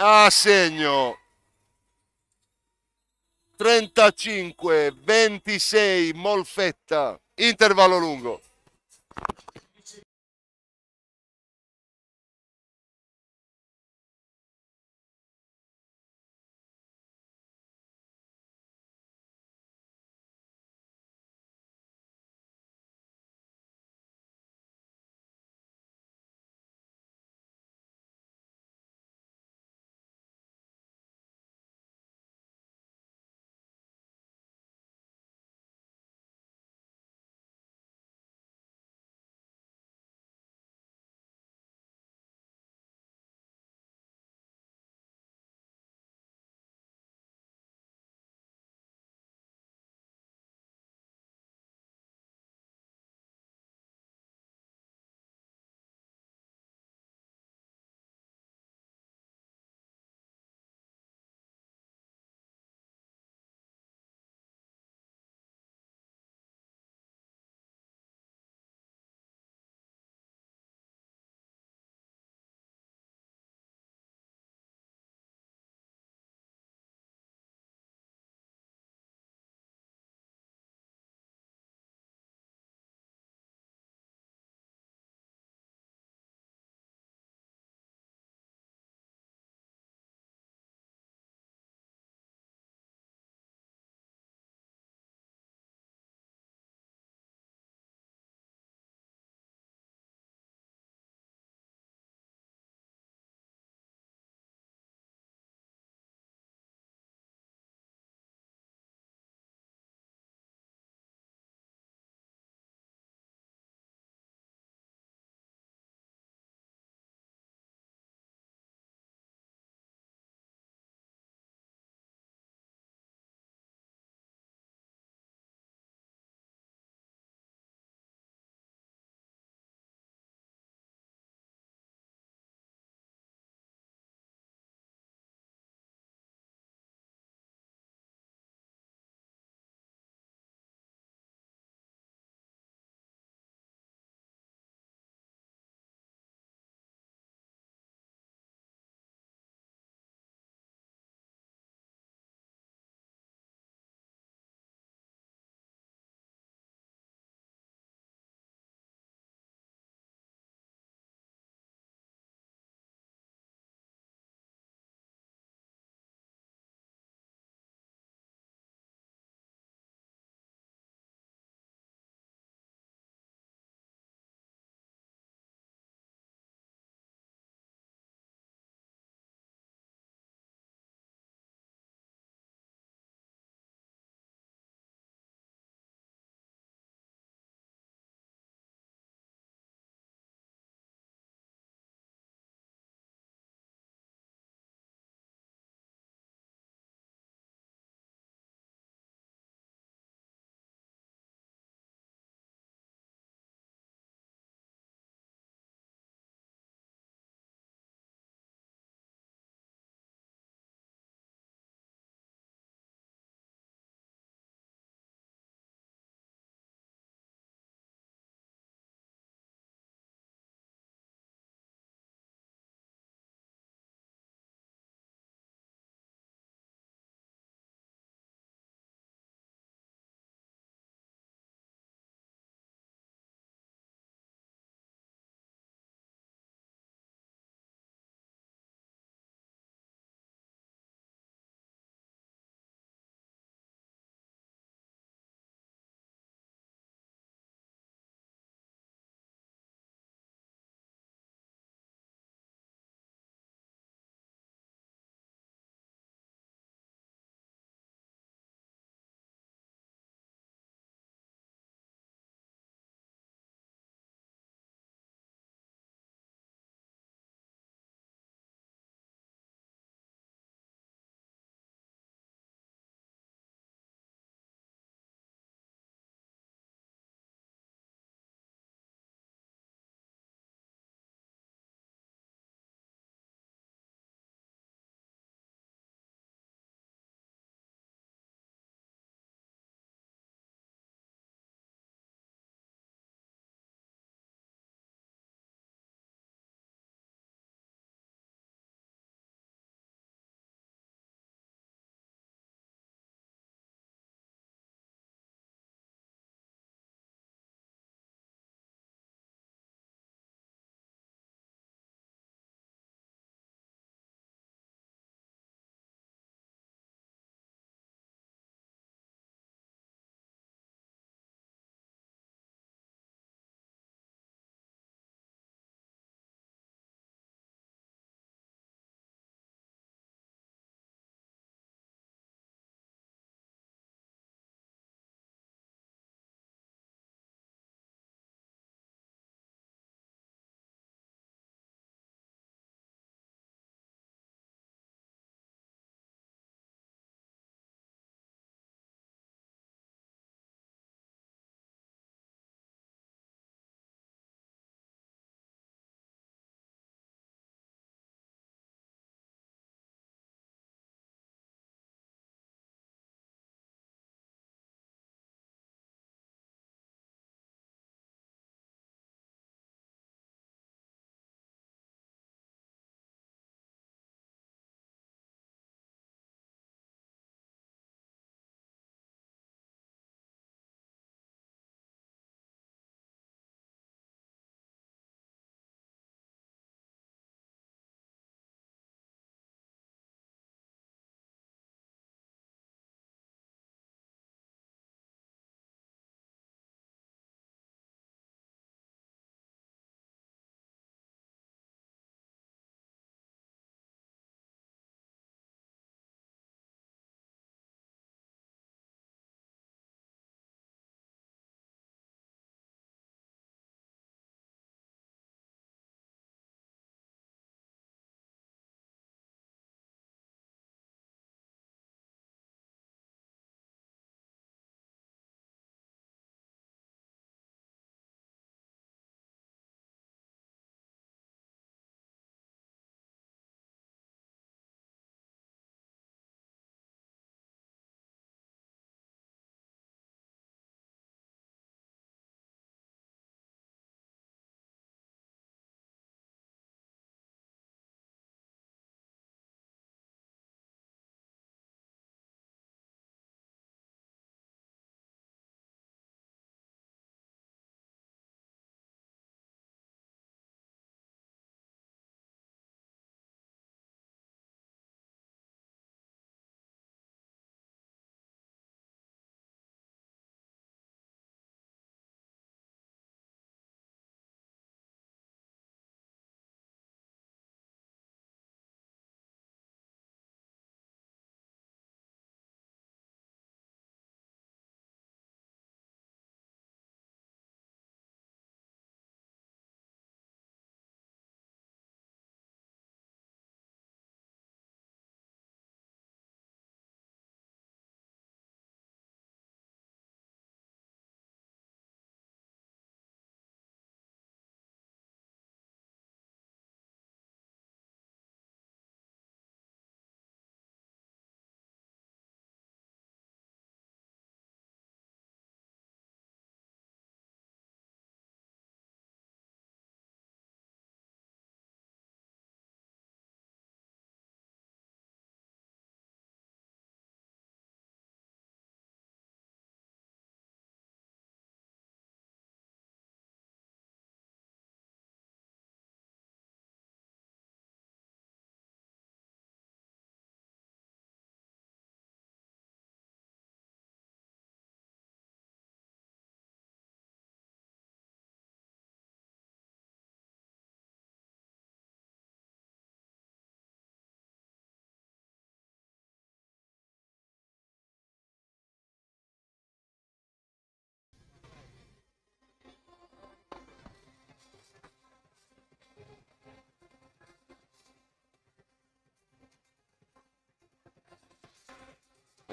a ah, segno 35 26 Molfetta intervallo lungo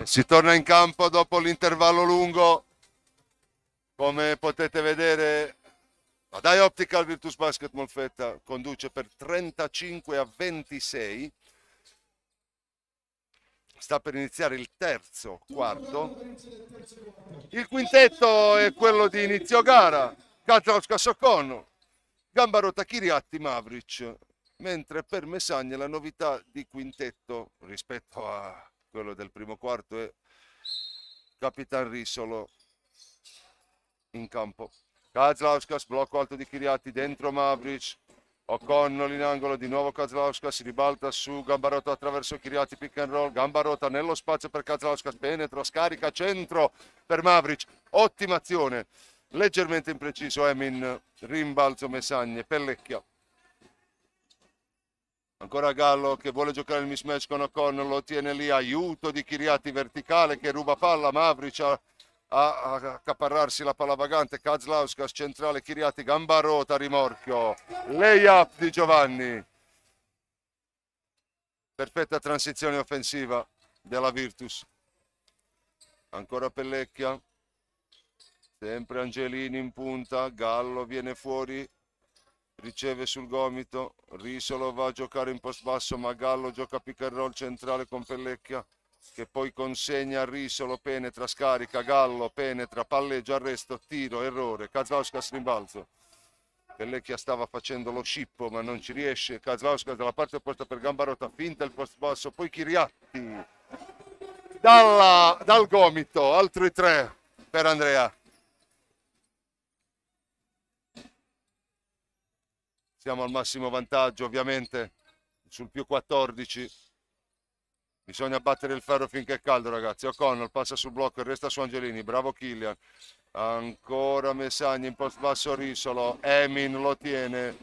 Si torna in campo dopo l'intervallo lungo. Come potete vedere, la dai Optical Virtus Basket Molfetta conduce per 35 a 26. Sta per iniziare il terzo quarto. Il quintetto è quello di inizio gara. Katrowska Soconno, Gambaro Takiri Mavric, mentre per Messagna la novità di quintetto rispetto a quello del primo quarto e Capitan Rissolo in campo. Kazlauskas, blocco alto di Chiriatti, dentro Mavric, O'Connell in angolo, di nuovo Kazlauskas, ribalta su Gambarotta attraverso Chiriatti, pick and roll, Gambarotta nello spazio per Kazlauskas, penetro, scarica, centro per Mavric, ottima azione, leggermente impreciso Emin, rimbalzo Messagne, Pellecchia. Ancora Gallo che vuole giocare il mismatch con O'Connor, lo tiene lì, aiuto di Kiriati verticale che ruba palla, Mavric a, a, a caparrarsi la palla vagante, Kazlauskas centrale, Kiriati gamba rota, rimorchio, layup di Giovanni. Perfetta transizione offensiva della Virtus. Ancora Pellecchia, sempre Angelini in punta, Gallo viene fuori, riceve sul gomito, Risolo va a giocare in post basso, ma Gallo gioca pick and roll centrale con Pellecchia che poi consegna a Risolo, penetra, scarica, Gallo penetra, palleggio, arresto, tiro, errore, Kazlauskas rimbalzo. Pellecchia stava facendo lo scippo ma non ci riesce, Kazlauskas dalla parte opposta per Gambarotta, finta il post basso, poi Chiriatti dalla, dal gomito, altri tre per Andrea. siamo al massimo vantaggio ovviamente sul più 14 bisogna battere il ferro finché è caldo ragazzi O'Connell passa sul blocco e resta su Angelini bravo Killian ancora Messagni in post basso Risolo Emin lo tiene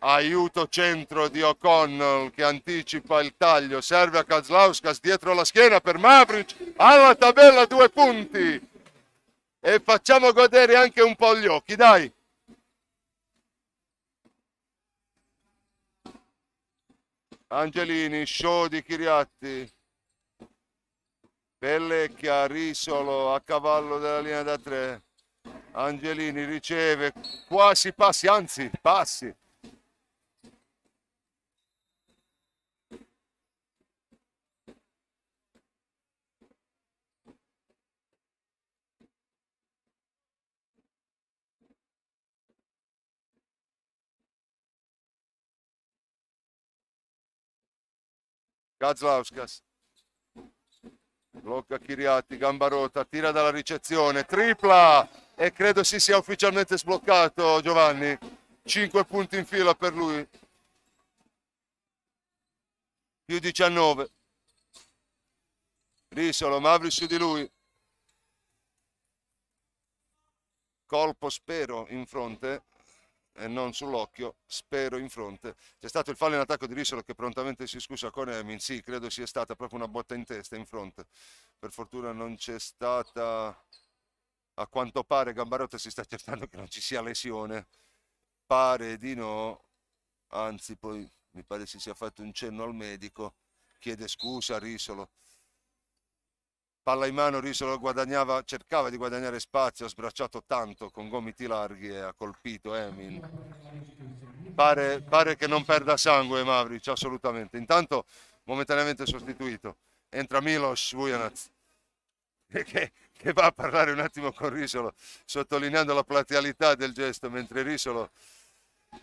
aiuto centro di O'Connell che anticipa il taglio, serve a Kazlauskas dietro la schiena per Mavric, alla tabella due punti e facciamo godere anche un po' gli occhi, dai! Angelini, Sciodi, Chiriatti, Pellecchia, Risolo a cavallo della linea da tre. Angelini riceve, quasi passi, anzi passi. Kazlauskas. Blocca Chiriatti, Gambarota, tira dalla ricezione, tripla e credo si sia ufficialmente sbloccato Giovanni. 5 punti in fila per lui. Più 19. Risolo, Mavri su di lui. Colpo spero in fronte e non sull'occhio, spero in fronte. C'è stato il fallo in attacco di Rissolo che prontamente si scusa con Emin, sì, credo sia stata proprio una botta in testa in fronte. Per fortuna non c'è stata, a quanto pare Gambarotta si sta accertando che non ci sia lesione, pare di no, anzi poi mi pare si sia fatto un cenno al medico, chiede scusa a Rissolo palla in mano Risolo guadagnava, cercava di guadagnare spazio, ha sbracciato tanto con gomiti larghi e ha colpito Emin. Pare, pare che non perda sangue Mavric, assolutamente. Intanto momentaneamente sostituito. Entra Milos Vujanac che, che, va a parlare un attimo con Risolo, sottolineando la platealità del gesto, mentre Risolo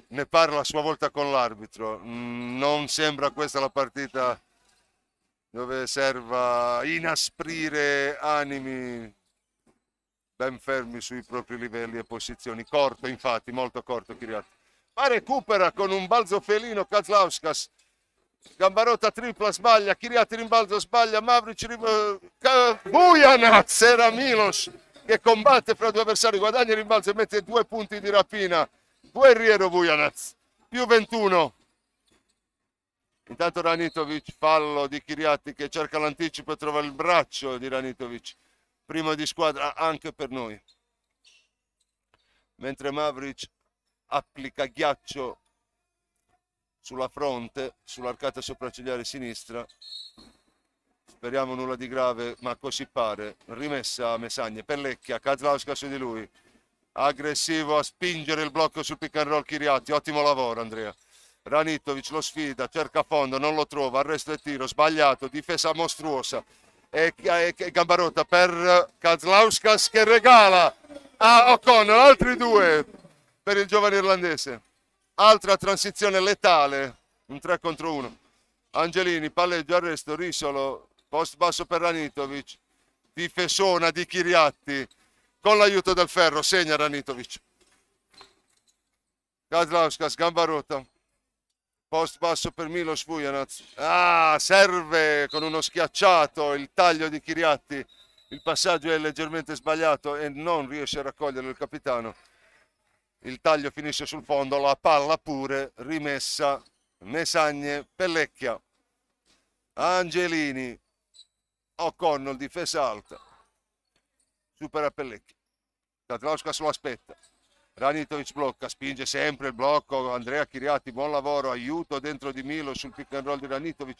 ne parla a sua volta con l'arbitro. Mm, non sembra questa la partita dove serva inasprire animi ben fermi sui propri livelli e posizioni. Corto, infatti, molto corto Kiriat. Ma recupera con un balzo felino Kazlauskas. Gambarotta tripla sbaglia, Kiriat rimbalzo sbaglia, Mavric rimbalzo... Bujanac era Milos che combatte fra due avversari, guadagna il rimbalzo e mette due punti di rapina. Guerriero Bujanac, più 21. Intanto Ranitovic, fallo di Chiriatti che cerca l'anticipo e trova il braccio di Ranitovic. Primo di squadra anche per noi. Mentre Mavric applica ghiaccio sulla fronte, sull'arcata sopraccigliare sinistra. Speriamo nulla di grave, ma così pare. Rimessa a Mesagne, Pellecchia, Kazlauska su di lui. Aggressivo a spingere il blocco sul pick and roll Chiriatti. Ottimo lavoro Andrea. Ranitovic lo sfida, cerca fondo, non lo trova, arresto e tiro, sbagliato, difesa mostruosa. E, e, e Gambarotta per Kazlauskas che regala a O'Connor, altri due per il giovane irlandese. Altra transizione letale, un 3 contro 1. Angelini, palleggio, arresto, Risolo, post basso per Ranitovic, difesona di Chiriatti, con l'aiuto del ferro segna Ranitovic. Kazlauskas, Gambarotta. Post basso per Milo Svujanaz. Ah, serve con uno schiacciato il taglio di Chiriatti. Il passaggio è leggermente sbagliato e non riesce a raccogliere il capitano. Il taglio finisce sul fondo, la palla pure, rimessa, Mesagne, Pellecchia, Angelini, O'Connell, difesa alta, supera Pellecchia. Tatlauska se lo aspetta, Ranitovic blocca, spinge sempre il blocco, Andrea Chiriati, buon lavoro, aiuto dentro di Milo sul pick and roll di Ranitovic.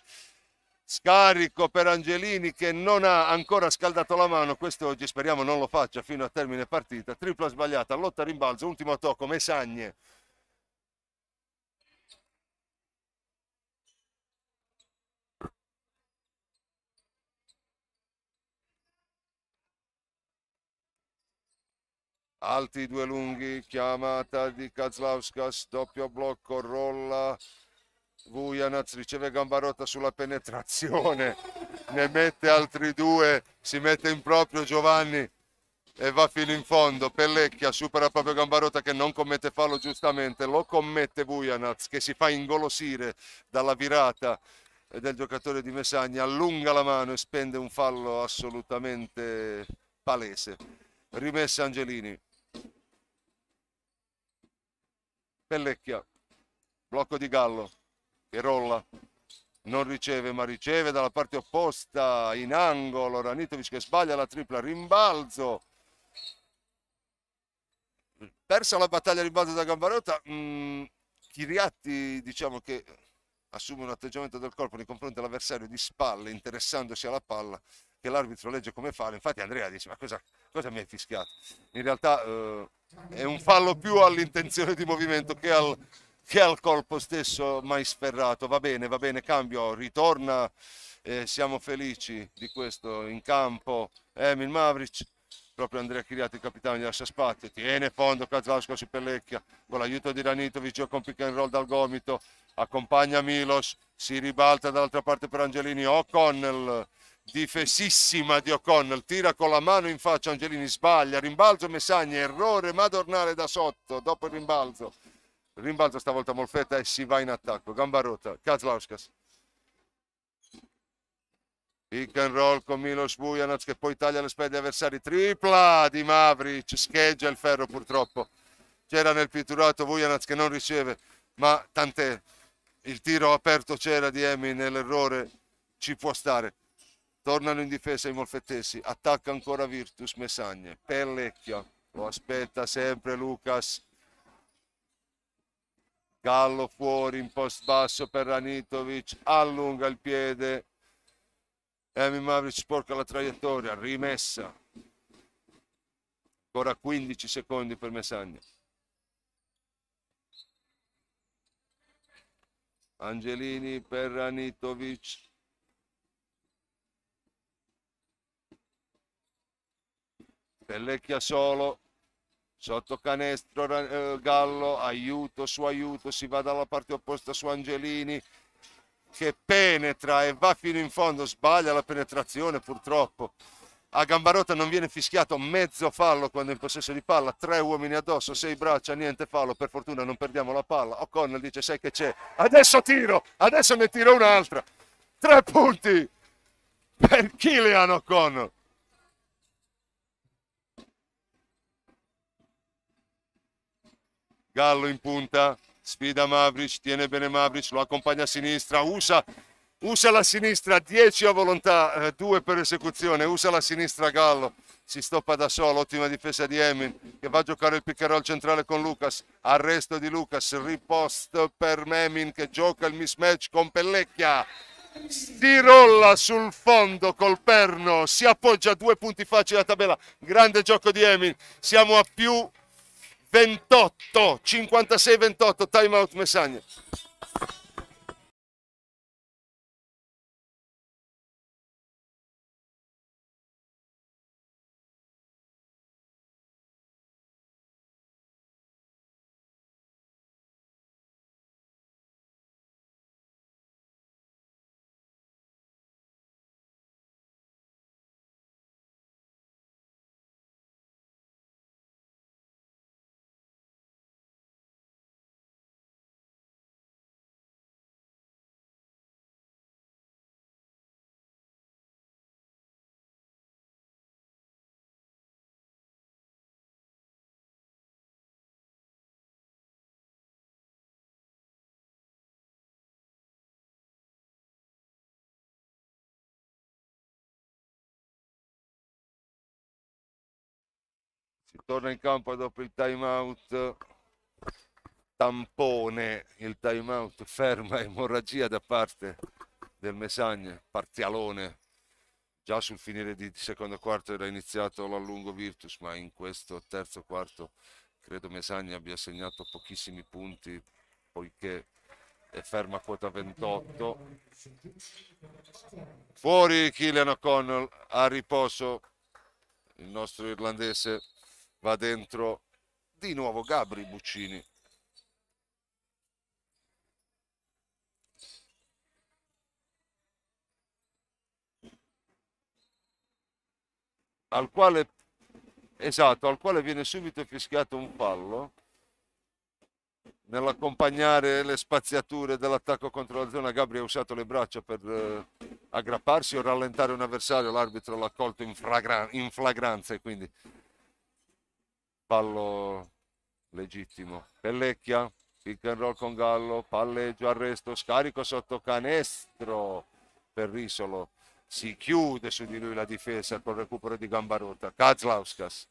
Scarico per Angelini che non ha ancora scaldato la mano, questo oggi speriamo non lo faccia fino a termine partita. Tripla sbagliata, lotta rimbalzo, ultimo tocco, Messagne Alti due lunghi, chiamata di Kazlauskas, doppio blocco, rolla. Vujanac riceve gamba rotta sulla penetrazione, ne mette altri due, si mette in proprio Giovanni e va fino in fondo. Pellecchia supera proprio Gambarotta che non commette fallo giustamente, lo commette Vujanac che si fa ingolosire dalla virata del giocatore di Messagna, allunga la mano e spende un fallo assolutamente palese. Rimessa Angelini. Pellecchia, blocco di Gallo che rolla, non riceve ma riceve dalla parte opposta in angolo, Ranitovic che sbaglia la tripla, rimbalzo, persa la battaglia rimbalzo da Gambarotta, mm, Chiriatti diciamo che assume un atteggiamento del corpo nei confronti dell'avversario di spalle, interessandosi alla palla che l'arbitro legge come fare. Infatti Andrea dice ma cosa, cosa mi hai fischiato? In realtà eh, è un fallo più all'intenzione di movimento che al, che al colpo stesso mai sferrato. Va bene, va bene, cambio, ritorna. Eh, siamo felici di questo in campo. Emil Mavric, proprio Andrea Chiriato, il capitano, gli lascia spazio. Tiene fondo, Kazlasco si pellecchia con l'aiuto di Ranitovic, gioca un pick and roll dal gomito. Accompagna Milos, si ribalta dall'altra parte per Angelini. O'Connell difesissima di O'Connell, tira con la mano in faccia Angelini, sbaglia, rimbalzo Messagna, errore Madornale da sotto, dopo il rimbalzo, rimbalzo stavolta Molfetta e si va in attacco, gamba rotta, Kazlauskas. Pick and roll con Milos Vujanoc che poi taglia le spalle avversari, tripla di Mavric, scheggia il ferro purtroppo, c'era nel pitturato Vujanoc che non riceve, ma tant'è, il tiro aperto c'era di Emi nell'errore, ci può stare. Tornano in difesa i molfettesi, attacca ancora Virtus Messagne, Pellecchia, lo aspetta sempre Lucas. Gallo fuori in post basso per Ranitovic, allunga il piede. Emi Mavric sporca la traiettoria, rimessa. Ancora 15 secondi per Messagne. Angelini per Ranitovic, Pellecchia solo, sotto canestro eh, Gallo, aiuto su aiuto, si va dalla parte opposta su Angelini che penetra e va fino in fondo, sbaglia la penetrazione purtroppo. A Gambarotta non viene fischiato mezzo fallo quando è in possesso di palla, tre uomini addosso, sei braccia, niente fallo, per fortuna non perdiamo la palla. O'Connell dice sai che c'è, adesso tiro, adesso ne tiro un'altra. Tre punti per Kilian O'Connell. Gallo in punta, sfida Mavric, tiene bene Mavric, lo accompagna a sinistra, usa, usa la sinistra, 10 a volontà, 2 eh, per esecuzione, usa la sinistra Gallo, si stoppa da solo, ottima difesa di Emin che va a giocare il piccherò al centrale con Lucas, arresto di Lucas, ripost per Memin che gioca il mismatch con Pellecchia. Si rolla sul fondo col perno, si appoggia a due punti facili alla tabella. Grande gioco di Emin. Siamo a più 28, 56-28, time out Messagna. si torna in campo dopo il time out tampone il time out ferma emorragia da parte del Messagne parzialone già sul finire di secondo quarto era iniziato l'allungo Virtus ma in questo terzo quarto credo Messagne abbia segnato pochissimi punti poiché è ferma a quota 28 fuori Killian O'Connell a riposo il nostro irlandese va dentro di nuovo Gabri Buccini. Al quale, esatto, al quale viene subito fischiato un fallo nell'accompagnare le spaziature dell'attacco contro la zona Gabri ha usato le braccia per eh, aggrapparsi o rallentare un avversario l'arbitro l'ha colto in, in flagranza e quindi fallo legittimo. Pellecchia, pick and roll con Gallo, palleggio, arresto, scarico sotto canestro per Risolo. Si chiude su di lui la difesa col recupero di Gambarotta. Kazlauskas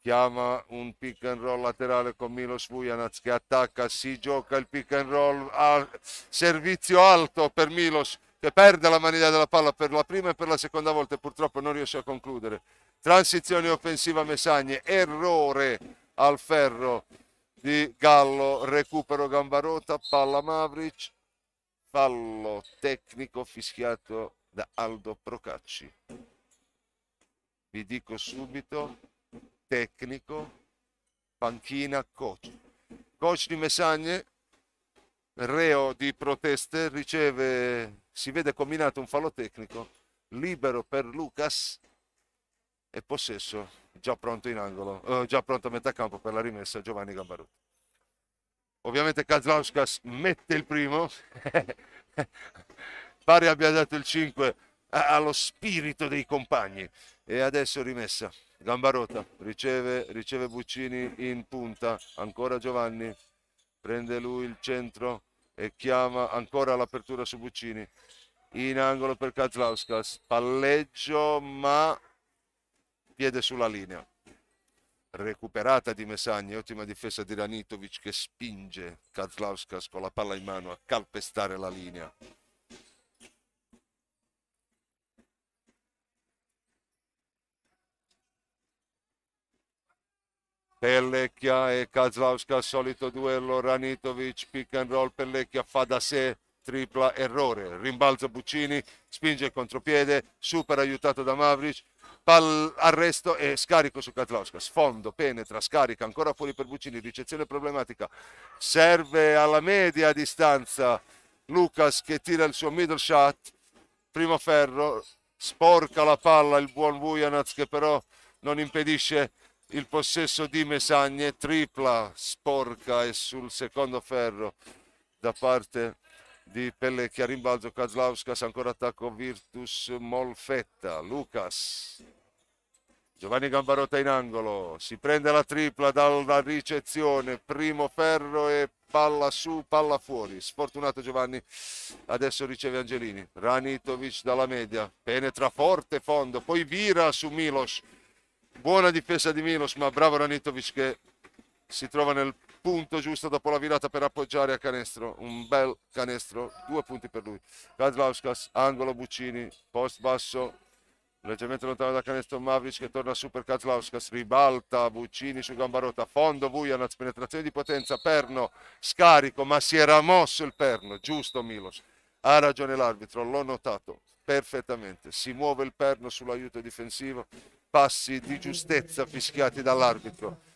chiama un pick and roll laterale con Milos Vujanac che attacca, si gioca il pick and roll a servizio alto per Milos che perde la maniglia della palla per la prima e per la seconda volta e purtroppo non riesce a concludere transizione offensiva Messagne, errore al ferro di Gallo, recupero Gambarota, palla Mavric, fallo tecnico fischiato da Aldo Procacci. Vi dico subito, tecnico, panchina, coach. Coach di Messagne, reo di proteste, riceve, si vede combinato un fallo tecnico, libero per Lucas, e possesso già pronto in angolo, eh, già pronto a metà campo per la rimessa Giovanni Gambarotti. Ovviamente Kazlauskas mette il primo, pare abbia dato il 5 allo spirito dei compagni e adesso rimessa Gambarotta riceve, riceve Buccini in punta ancora Giovanni prende lui il centro e chiama ancora l'apertura su Buccini in angolo per Kazlauskas palleggio ma piede sulla linea. Recuperata di Mesagni, ottima difesa di Ranitovic che spinge Kazlauskas con la palla in mano a calpestare la linea. Pellecchia e Kazlauska, solito duello, Ranitovic, pick and roll, Pellecchia fa da sé, tripla errore, rimbalza Buccini, spinge il contropiede, super aiutato da Mavric, pal- arresto e scarico su Katlowska, sfondo, penetra, scarica, ancora fuori per Buccini, ricezione problematica, serve alla media distanza Lucas che tira il suo middle shot, primo ferro, sporca la palla il buon Vujanaz che però non impedisce il possesso di Mesagne, tripla sporca e sul secondo ferro da parte di Pellecchia, rimbalzo Kazlauskas, ancora attacco Virtus Molfetta, Lucas, Giovanni Gambarotta in angolo, si prende la tripla dalla ricezione, primo ferro e palla su, palla fuori, sfortunato Giovanni, adesso riceve Angelini, Ranitovic dalla media, penetra forte fondo, poi vira su Milos, buona difesa di Milos ma bravo Ranitovic che si trova nel punto giusto dopo la virata per appoggiare a canestro, un bel canestro, due punti per lui. Kazlauskas, angolo Buccini, post basso, leggermente lontano da canestro Mavric che torna su per Kazlauskas, ribalta Buccini su gamba rotta, fondo Vujanac, penetrazione di potenza, perno, scarico, ma si era mosso il perno, giusto Milos. Ha ragione l'arbitro, l'ho notato perfettamente. Si muove il perno sull'aiuto difensivo, passi di giustezza fischiati dall'arbitro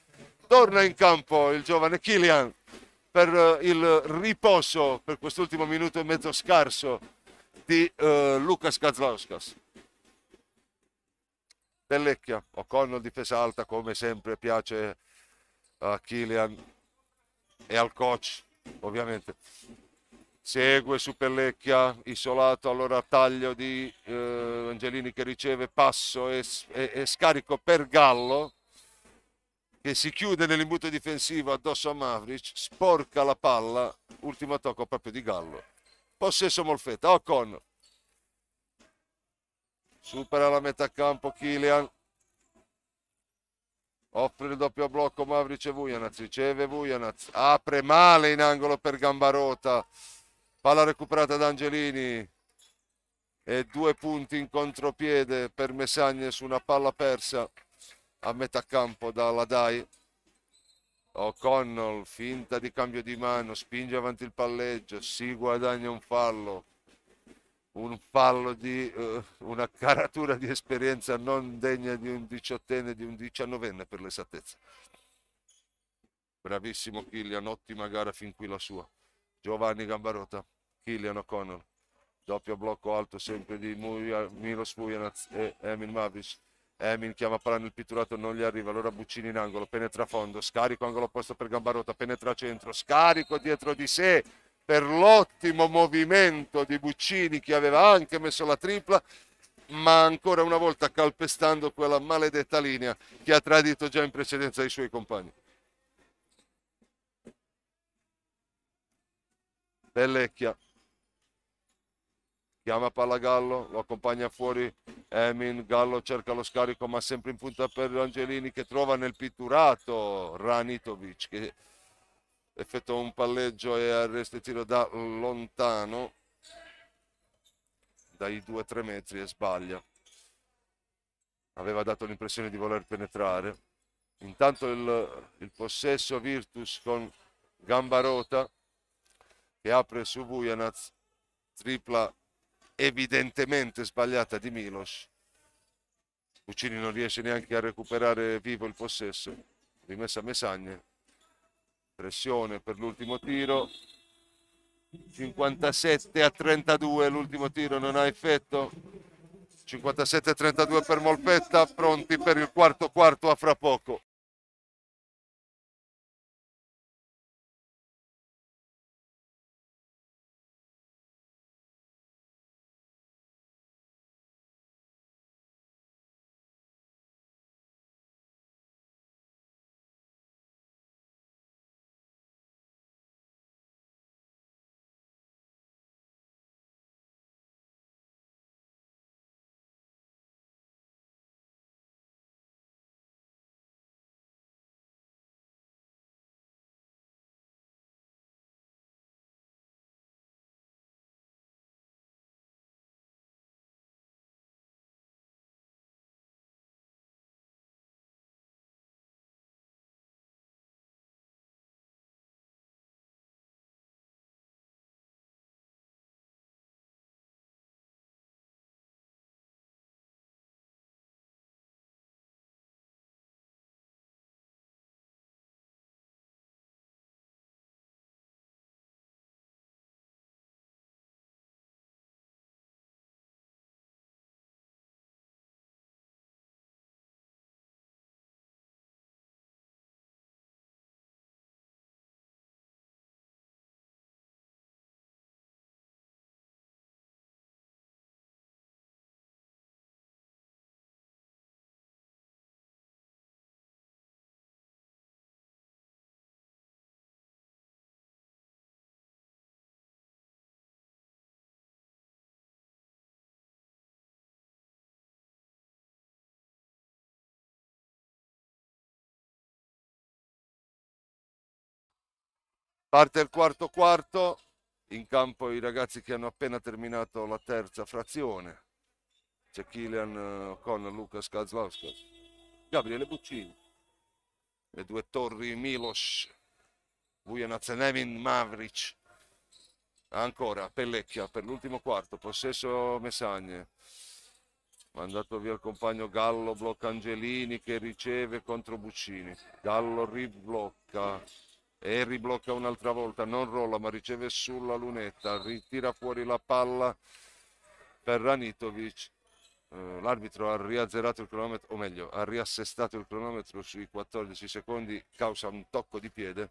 torna in campo il giovane Kilian per eh, il riposo per quest'ultimo minuto e mezzo scarso di eh, Lucas Kazlauskas. Pellecchia, O'Connell difesa alta come sempre piace a Kilian e al coach ovviamente. Segue su Pellecchia, isolato, allora taglio di eh, Angelini che riceve passo e, e, e scarico per Gallo che si chiude nell'imbuto difensivo addosso a Mavric, sporca la palla, ultimo tocco proprio di Gallo. Possesso Molfetta, Ocon. Supera la metà campo Kilian. Offre il doppio blocco Mavric e Vujanac, riceve Vujanac, apre male in angolo per Gambarota. Palla recuperata da Angelini. E due punti in contropiede per Messagne su una palla persa a metà campo dalla DAI. O'Connell, finta di cambio di mano, spinge avanti il palleggio, si guadagna un fallo, un fallo di uh, una caratura di esperienza non degna di un diciottenne, di un diciannovenne per l'esattezza. Bravissimo Killian, ottima gara fin qui la sua. Giovanni Gambarota, Killian O'Connell, doppio blocco alto sempre di Milos Vujanac e Emil Mavis Emin chiama parlando il pitturato, non gli arriva. Allora Buccini in angolo, penetra a fondo, scarico angolo opposto per Gambarota, penetra a centro, scarico dietro di sé per l'ottimo movimento di Buccini che aveva anche messo la tripla, ma ancora una volta calpestando quella maledetta linea che ha tradito già in precedenza i suoi compagni. Bellecchia chiama Pallagallo, lo accompagna fuori Emin, Gallo cerca lo scarico ma sempre in punta per Angelini che trova nel pitturato Ranitovic che effettua un palleggio e arresta il tiro da lontano dai 2-3 metri e sbaglia aveva dato l'impressione di voler penetrare intanto il, il possesso Virtus con Gambarota che apre su Vujanaz tripla evidentemente sbagliata di Milos. Puccini non riesce neanche a recuperare vivo il possesso. Rimessa a Mesagne. Pressione per l'ultimo tiro. 57 a 32, l'ultimo tiro non ha effetto. 57 a 32 per Molpetta, pronti per il quarto quarto a fra poco. Parte il quarto quarto, in campo i ragazzi che hanno appena terminato la terza frazione. C'è Kilian eh, con Lucas Kazlauskas, Gabriele Buccini, le due torri Milos, Vujanac Nevin Mavric, ancora Pellecchia per l'ultimo quarto, possesso Messagne. Mandato via il compagno Gallo, blocca Angelini che riceve contro Buccini. Gallo riblocca e riblocca un'altra volta, non rolla ma riceve sulla lunetta, ritira fuori la palla per Ranitovic. Eh, l'arbitro ha riazzerato il cronometro, o meglio, ha riassestato il cronometro sui 14 secondi, causa un tocco di piede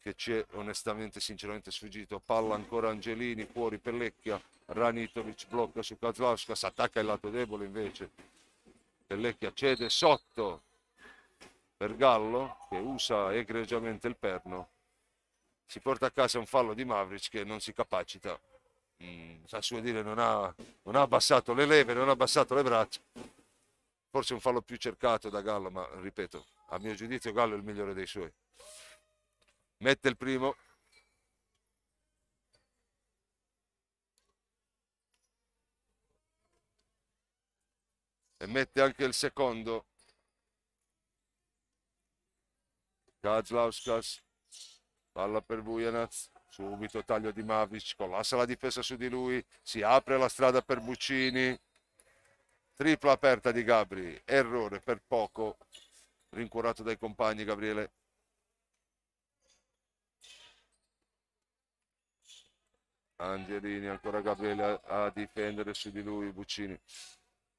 che ci è onestamente, sinceramente sfuggito. Palla ancora Angelini, fuori Pellecchia, Ranitovic blocca su Kazlowska, si attacca il lato debole invece. Pellecchia cede sotto, per Gallo che usa egregiamente il perno si porta a casa un fallo di Mavric che non si capacita mm, a suo dire non ha, non ha abbassato le leve non ha abbassato le braccia forse un fallo più cercato da Gallo ma ripeto a mio giudizio Gallo è il migliore dei suoi mette il primo e mette anche il secondo Kazlauskas, palla per Vujanaz, subito taglio di Mavic, collassa la difesa su di lui, si apre la strada per Buccini, tripla aperta di Gabri, errore per poco, rincurato dai compagni Gabriele. Angelini, ancora Gabriele a, a difendere su di lui Buccini.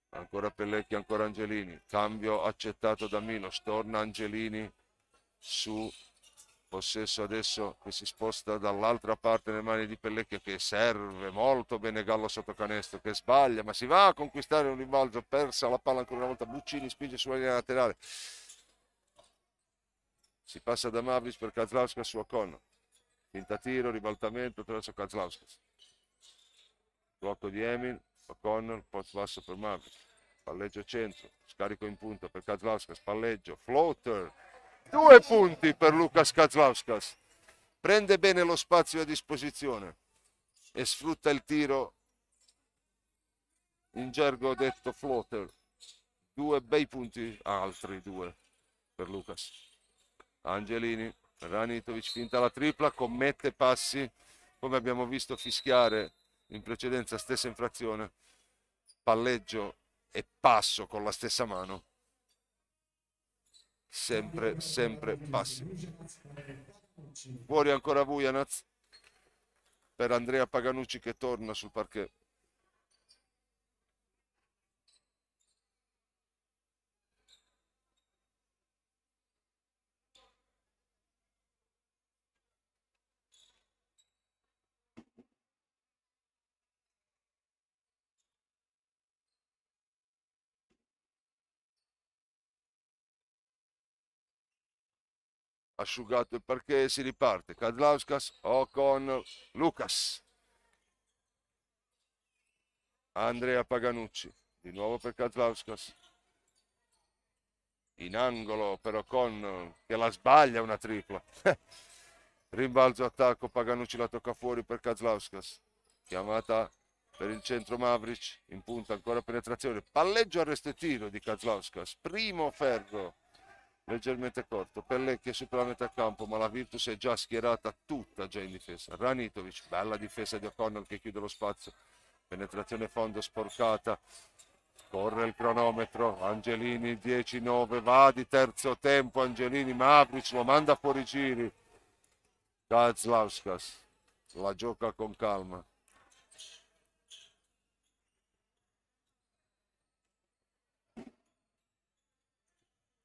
Ancora Pellecchi, ancora Angelini. Cambio accettato da Milos, torna Angelini su possesso adesso che si sposta dall'altra parte nelle mani di Pellecchio che serve molto bene Gallo sotto canestro che sbaglia ma si va a conquistare un rimbalzo persa la palla ancora una volta Buccini spinge sulla linea laterale si passa da Mavis per Kazlauskas su Oconno finta tiro ribaltamento attraverso Kazlauskas blocco di Emil Oconno post basso per Mavis palleggio centro scarico in punta per Kazlauskas palleggio floater Due punti per Lucas Kazlauskas. Prende bene lo spazio a disposizione e sfrutta il tiro in gergo detto floater. Due bei punti, altri due per Lucas. Angelini, Ranitovic finta la tripla, commette passi, come abbiamo visto fischiare in precedenza stessa infrazione, palleggio e passo con la stessa mano sempre, sempre passi. Fuori ancora Vujanaz per Andrea Paganucci che torna sul parquet. asciugato il parquet, si riparte. Kadlauskas, con Lucas. Andrea Paganucci, di nuovo per Kadlauskas. In angolo però con che la sbaglia una tripla. Rimbalzo attacco, Paganucci la tocca fuori per Kazlauskas. Chiamata per il centro Mavric, in punta ancora penetrazione. Palleggio arrestetino di Kazlauskas, primo ferro leggermente corto, Pelle che supera la metà campo ma la Virtus è già schierata tutta già in difesa, Ranitovic, bella difesa di O'Connell che chiude lo spazio, penetrazione fondo sporcata, corre il cronometro, Angelini 10-9, va di terzo tempo Angelini, Mavric lo manda fuori giri, Kazlauskas la gioca con calma,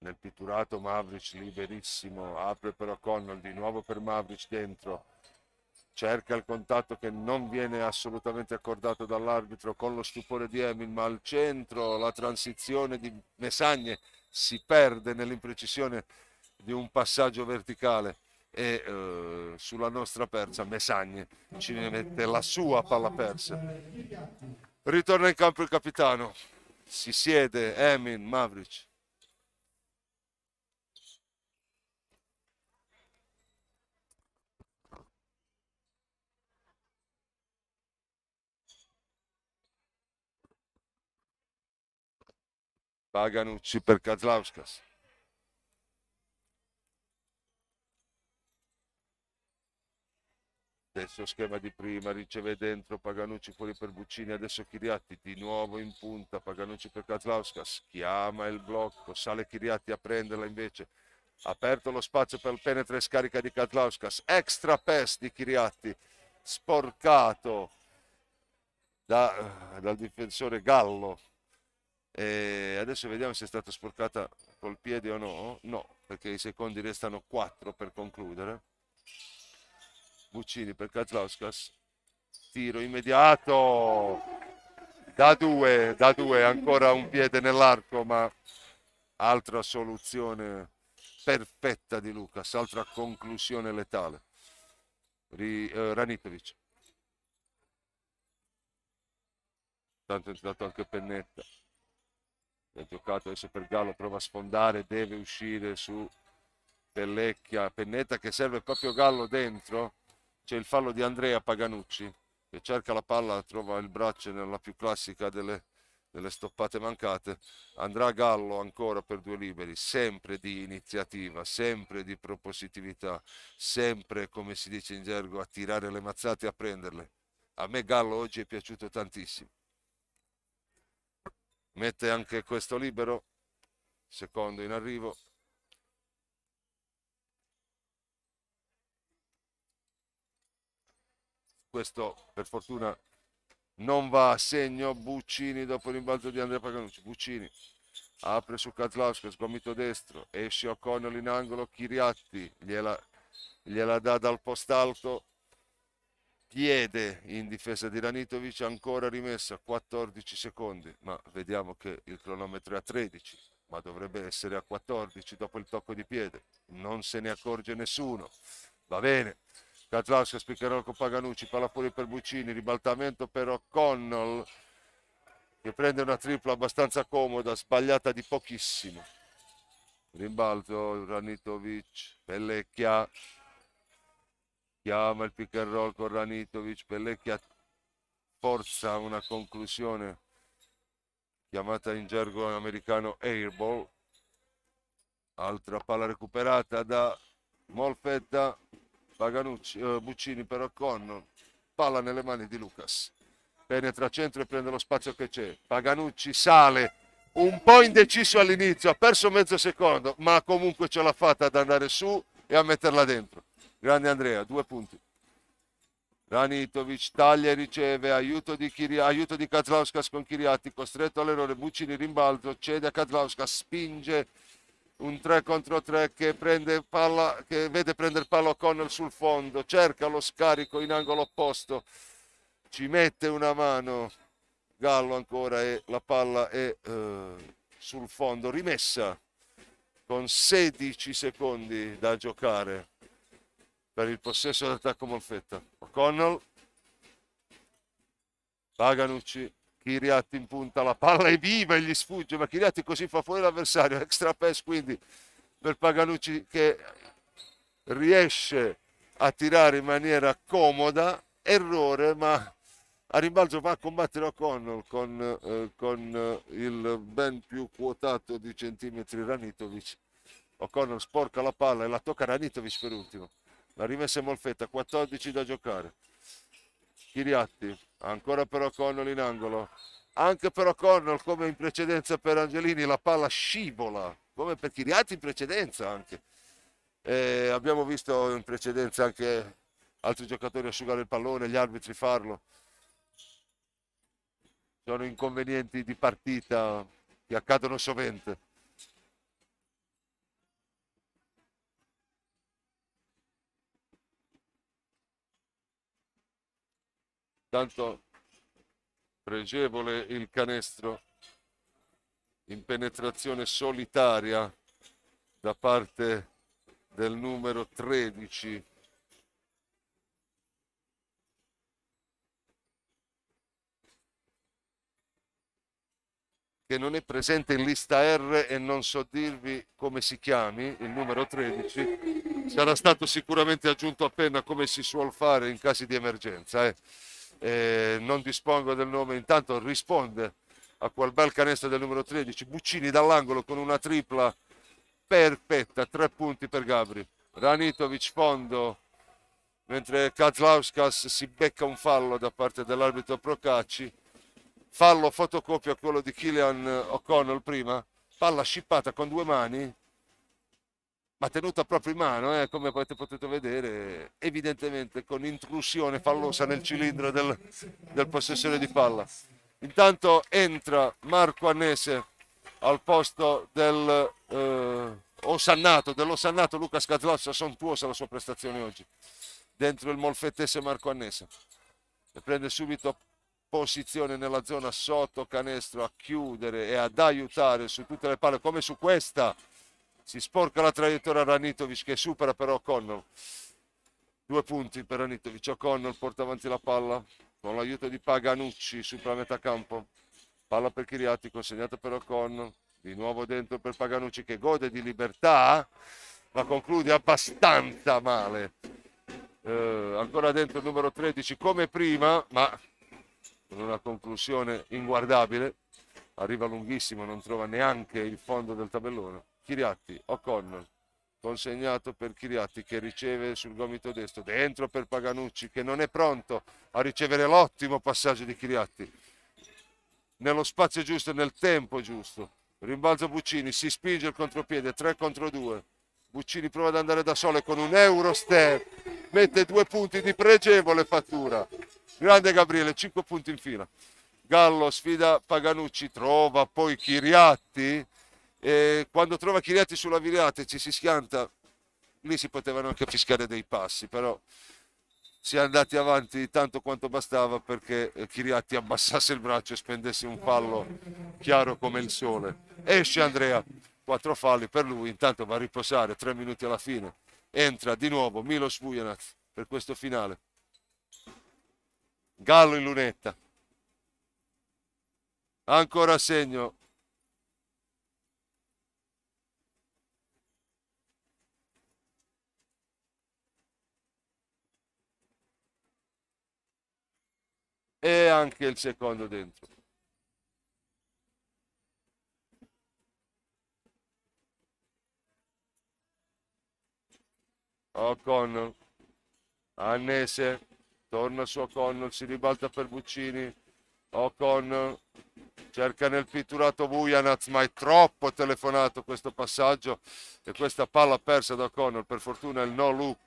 nel pitturato Mavric liberissimo, apre però Connell di nuovo per Mavric dentro, cerca il contatto che non viene assolutamente accordato dall'arbitro con lo stupore di Emil, ma al centro la transizione di Mesagne si perde nell'imprecisione di un passaggio verticale e eh, sulla nostra persa Mesagne ci mette la sua palla persa. Ritorna in campo il capitano, si siede Emin Mavric Paganucci per Kazlauskas. Stesso schema di prima, riceve dentro Paganucci fuori per Buccini, adesso Chiriatti di nuovo in punta, Paganucci per Kazlauskas, chiama il blocco, sale Chiriatti a prenderla invece, aperto lo spazio per il penetra e scarica di Kazlauskas, extra pass di Chiriatti, sporcato da, eh, dal difensore Gallo, e adesso vediamo se è stata sporcata col piede o no. No, perché i secondi restano 4 per concludere. Buccini per Kazlauskas. Tiro immediato. Da 2, da 2, ancora un piede nell'arco, ma altra soluzione perfetta di Lucas, altra conclusione letale. Ri, eh, Ranitovic. Tanto è entrato anche Pennetta ha giocato adesso per Gallo, prova a sfondare, deve uscire su Pellecchia, Pennetta che serve proprio Gallo dentro, c'è il fallo di Andrea Paganucci che cerca la palla, trova il braccio nella più classica delle, delle stoppate mancate, andrà Gallo ancora per due liberi, sempre di iniziativa, sempre di propositività, sempre come si dice in gergo a tirare le mazzate e a prenderle. A me Gallo oggi è piaciuto tantissimo mette anche questo libero, secondo in arrivo. Questo per fortuna non va a segno, Buccini dopo l'imbalzo di Andrea Paganucci, Buccini apre su Kazlauskas, sgomito destro, esce O'Connell in angolo, Chiriatti gliela, gliela dà dal post alto, Piede in difesa di Ranitovic, ancora rimessa a 14 secondi, ma vediamo che il cronometro è a 13, ma dovrebbe essere a 14 dopo il tocco di piede. Non se ne accorge nessuno. Va bene. Katlauska, spiccherò con Paganucci, fuori per Buccini, ribaltamento per O'Connell che prende una tripla abbastanza comoda, sbagliata di pochissimo. Rimbalzo Ranitovic, Pellecchia, chiama il pick and roll con Ranitovic, Pellecchia forza una conclusione chiamata in gergo americano airball altra palla recuperata da Molfetta Paganucci, eh, Buccini però con palla nelle mani di Lucas penetra centro e prende lo spazio che c'è Paganucci sale un po' indeciso all'inizio ha perso mezzo secondo ma comunque ce l'ha fatta ad andare su e a metterla dentro Grande Andrea, due punti. Ranitovic taglia e riceve, aiuto di, Kiri, aiuto di Kazlauskas con Kiriati, costretto all'errore, Buccini rimbalzo, cede a Kazlauskas, spinge un 3 contro 3 che, prende palla, che vede prendere palla O'Connell sul fondo, cerca lo scarico in angolo opposto, ci mette una mano, Gallo ancora e la palla è eh, sul fondo, rimessa con 16 secondi da giocare per il possesso d'attacco Molfetta. O'Connell, Paganucci, Chiriatti in punta, la palla è viva e gli sfugge, ma Chiriatti così fa fuori l'avversario, extra pass quindi per Paganucci che riesce a tirare in maniera comoda, errore ma a rimbalzo va a combattere O'Connell con, eh, con eh, il ben più quotato di centimetri Ranitovic. O'Connell sporca la palla e la tocca Ranitovic per ultimo. La rimessa è molfetta, 14 da giocare. Chiriatti, ancora però O'Connell in angolo. Anche però O'Connell, come in precedenza per Angelini, la palla scivola, come per Chiriatti in precedenza anche. E abbiamo visto in precedenza anche altri giocatori asciugare il pallone, gli arbitri farlo. Sono inconvenienti di partita che accadono sovente. Tanto pregevole il canestro in penetrazione solitaria da parte del numero 13 che non è presente in lista R e non so dirvi come si chiami, il numero 13, sarà stato sicuramente aggiunto appena come si suol fare in casi di emergenza. Eh eh, non dispongo del nome, intanto risponde a quel bel canestro del numero 13, Buccini dall'angolo con una tripla perfetta, tre punti per Gabri. Ranitovic fondo, mentre Kazlauskas si becca un fallo da parte dell'arbitro Procacci, fallo fotocopia quello di Killian O'Connell prima, palla scippata con due mani, ma tenuta proprio in mano, eh, come avete potuto vedere, evidentemente con intrusione fallosa nel cilindro del, del possessore di palla. Intanto entra Marco Annese al posto del eh, osannato, dell'osannato Luca Scazzozza, sontuosa la sua prestazione oggi, dentro il molfettese Marco Annese. E prende subito posizione nella zona sotto canestro a chiudere e ad aiutare su tutte le palle, come su questa si sporca la traiettoria Ranitovic che supera però O'Connell due punti per Ranitovic O'Connell porta avanti la palla con l'aiuto di Paganucci supera metà campo palla per Chiriati consegnata per O'Connell di nuovo dentro per Paganucci che gode di libertà ma conclude abbastanza male eh, ancora dentro il numero 13 come prima ma con una conclusione inguardabile arriva lunghissimo non trova neanche il fondo del tabellone Chiriatti, O'Connor, consegnato per Chiriatti che riceve sul gomito destro, dentro per Paganucci che non è pronto a ricevere l'ottimo passaggio di Chiriatti, nello spazio giusto, nel tempo giusto, rimbalzo Buccini, si spinge il contropiede, 3 contro 2, Buccini prova ad andare da solo e con un euro step, mette due punti di pregevole fattura, grande Gabriele, 5 punti in fila. Gallo sfida Paganucci, trova poi Chiriatti, e quando trova Chiriati sulla virata e ci si schianta, lì si potevano anche fischiare dei passi, però si è andati avanti tanto quanto bastava perché eh, Chiriati abbassasse il braccio e spendesse un fallo chiaro come il sole. Esce Andrea, quattro falli per lui, intanto va a riposare, tre minuti alla fine. Entra di nuovo Milos Vujanat per questo finale. Gallo in lunetta. Ancora segno e anche il secondo dentro. O'Connell, oh, Annese, torna su O'Connell, si ribalta per Buccini, O'Connell oh, cerca nel pitturato Vujanaz, ma è troppo telefonato questo passaggio e questa palla persa da O'Connell, per fortuna il no look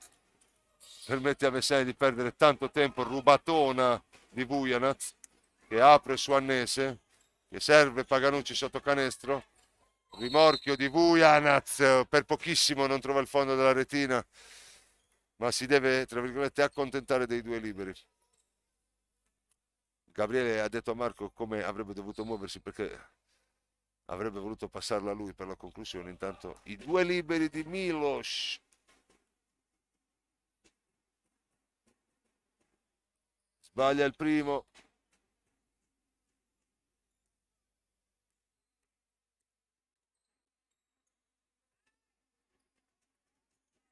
permette a Messani di perdere tanto tempo, rubatona di Vujanaz che apre su Annese, che serve Paganucci sotto canestro, rimorchio di Vujanaz, per pochissimo non trova il fondo della retina, ma si deve, tra virgolette, accontentare dei due liberi. Gabriele ha detto a Marco come avrebbe dovuto muoversi perché avrebbe voluto passarla a lui per la conclusione, intanto i due liberi di Milos sbaglia il primo.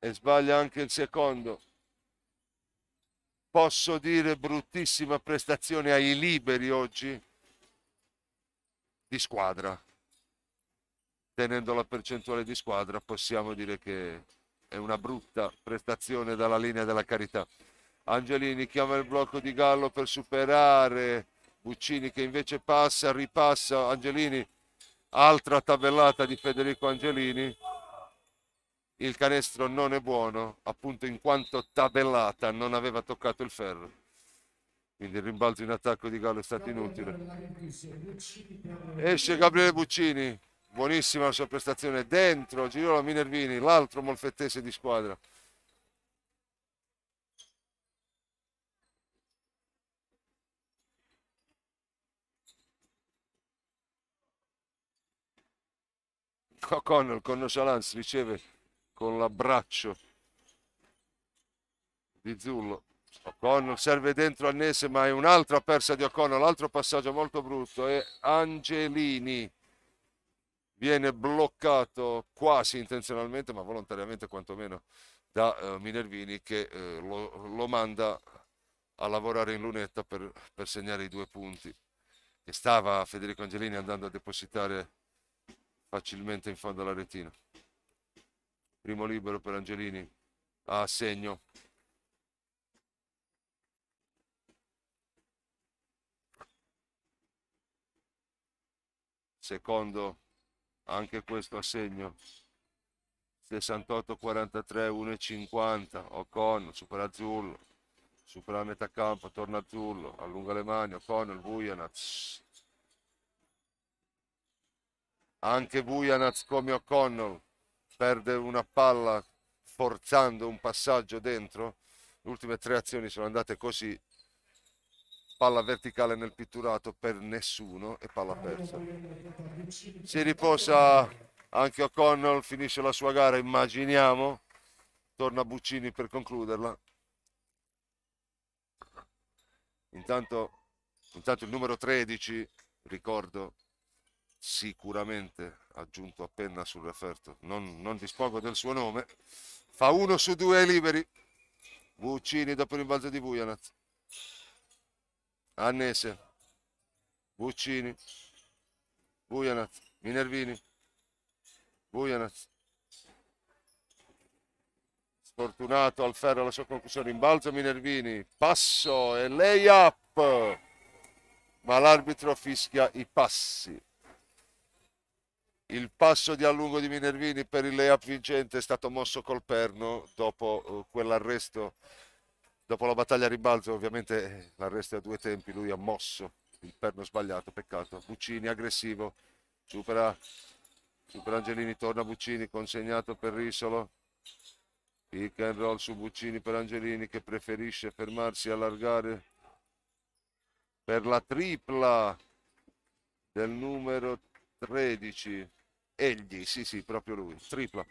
E sbaglia anche il secondo. Posso dire bruttissima prestazione ai liberi oggi di squadra. Tenendo la percentuale di squadra possiamo dire che è una brutta prestazione dalla linea della carità. Angelini chiama il blocco di Gallo per superare Buccini che invece passa, ripassa Angelini, altra tabellata di Federico Angelini. Il canestro non è buono, appunto in quanto tabellata non aveva toccato il ferro. Quindi il rimbalzo in attacco di Gallo è stato inutile. Esce Gabriele Buccini, buonissima la sua prestazione, dentro Girolamo Minervini, l'altro molfettese di squadra. O'Connell con nonchalance riceve con l'abbraccio di Zullo. O'Connell serve dentro a Nese, ma è un'altra persa di O'Connell, L'altro passaggio molto brutto e Angelini viene bloccato quasi intenzionalmente, ma volontariamente quantomeno da eh, Minervini che eh, lo, lo, manda a lavorare in lunetta per, per segnare i due punti che stava Federico Angelini andando a depositare facilmente in fondo alla retina. Primo libero per Angelini, a segno. Secondo, anche questo a segno. 68 43 1 50 Ocon supera azzurro supera la metà campo torna azzurro allunga le mani Ocon il Vujanaz anche Vujanaz come O'Connell perde una palla forzando un passaggio dentro. Le ultime tre azioni sono andate così. Palla verticale nel pitturato per nessuno e palla persa. Si riposa anche O'Connell, finisce la sua gara, immaginiamo. Torna Buccini per concluderla. Intanto, intanto il numero 13, ricordo, sicuramente aggiunto appena penna sul referto, non, non dispongo del suo nome, fa uno su due liberi. Vuccini dopo rimbalzo di Vujanat. Annese. Vuccini. Vujanat. Minervini. Vujanat. Sfortunato al ferro la sua conclusione. Rimbalzo Minervini. Passo e lay up. Ma l'arbitro fischia i passi. Il passo di allungo di Minervini per il layup vincente è stato mosso col perno dopo eh, quell'arresto, dopo la battaglia a ribalzo, ovviamente eh, l'arresto è a due tempi, lui ha mosso il perno sbagliato, peccato. Buccini aggressivo, supera, supera Angelini, torna Buccini, consegnato per Risolo. Pick and roll su Buccini per Angelini che preferisce fermarsi e allargare per la tripla del numero 13 egli, sì sì, proprio lui, tripla.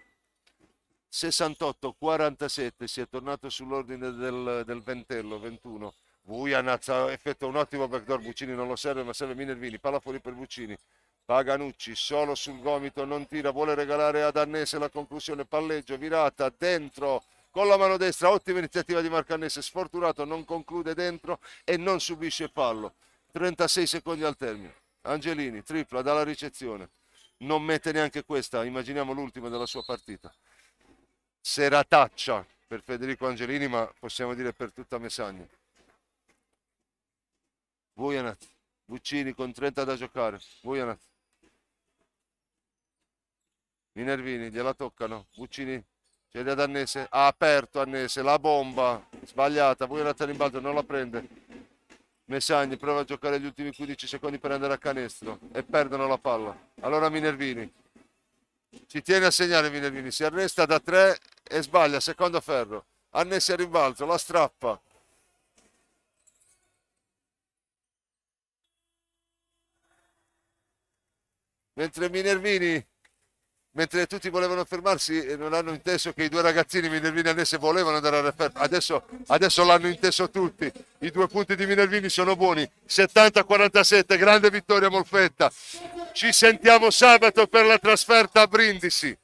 68, 47, si è tornato sull'ordine del, del ventello, 21. Vujanac ha effetto un ottimo backdoor, Buccini non lo serve ma serve Minervini, palla fuori per Buccini. Paganucci solo sul gomito, non tira, vuole regalare ad Annese la conclusione, palleggio, virata, dentro con la mano destra, ottima iniziativa di Marco Annese, sfortunato, non conclude dentro e non subisce fallo. 36 secondi al termine. Angelini, tripla dalla ricezione non mette neanche questa, immaginiamo l'ultima della sua partita. Serataccia per Federico Angelini, ma possiamo dire per tutta Messagna. Vujanat, Buccini con 30 da giocare, Vujanat. I Nervini gliela toccano, Buccini cede ad Annese, ha aperto Annese, la bomba, sbagliata, Vujanat all'imbalzo non la prende, Messagni prova a giocare gli ultimi 15 secondi per andare a canestro e perdono la palla. Allora Minervini ci tiene a segnare Minervini, si arresta da 3 e sbaglia, secondo ferro. Annessi a ribalto. la strappa. Mentre Minervini mentre tutti volevano fermarsi e eh, non hanno inteso che i due ragazzini Minervini e Annese volevano andare a referto. Adesso, adesso l'hanno inteso tutti. I due punti di Minervini sono buoni. 70-47, grande vittoria Molfetta. Ci sentiamo sabato per la trasferta a Brindisi.